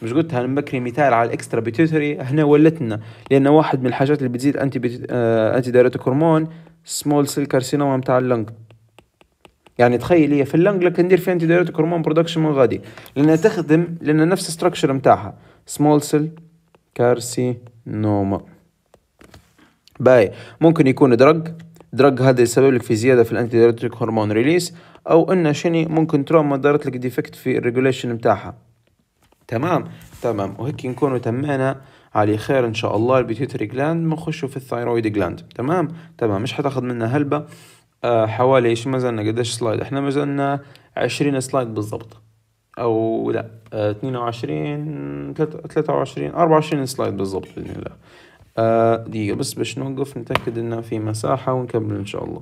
مش قلتها لما بكري مثال على الاكسترا بيتوتري هنا ولتنا لان واحد من الحاجات اللي بتزيد انتي بيت... آه انتي دايرتك هرمون سمول سيل كارسينوما نتاع اللنج يعني تخيل هي في اللنج لكن ندير فيها انتي دايرتك هرمون برودكشن من غادي لانها تخدم لان نفس الستراكشر نتاعها سمول سيل كارسينوما باي ممكن يكون درج درج هذا يسبب لك في زياده في الانتي دايرتك هرمون ريليس او ان شني ممكن تروما دارت لك ديفكت في الريجوليشن نتاعها تمام تمام وهيك نكون تمينا على خير ان شاء الله البيتيوتري جلاند بنخشوا في الثايرويد جلاند تمام تمام مش حتاخد منا هلبة آه حوالي ما مازلنا قديش سلايد احنا مازلنا عشرين سلايد بالضبط او لا آه وعشرين 23 وعشرين اربعة وعشرين سلايد بالضبط باذن الله آه دقيقة بس باش نوقف نتأكد انه في مساحة ونكمل ان شاء الله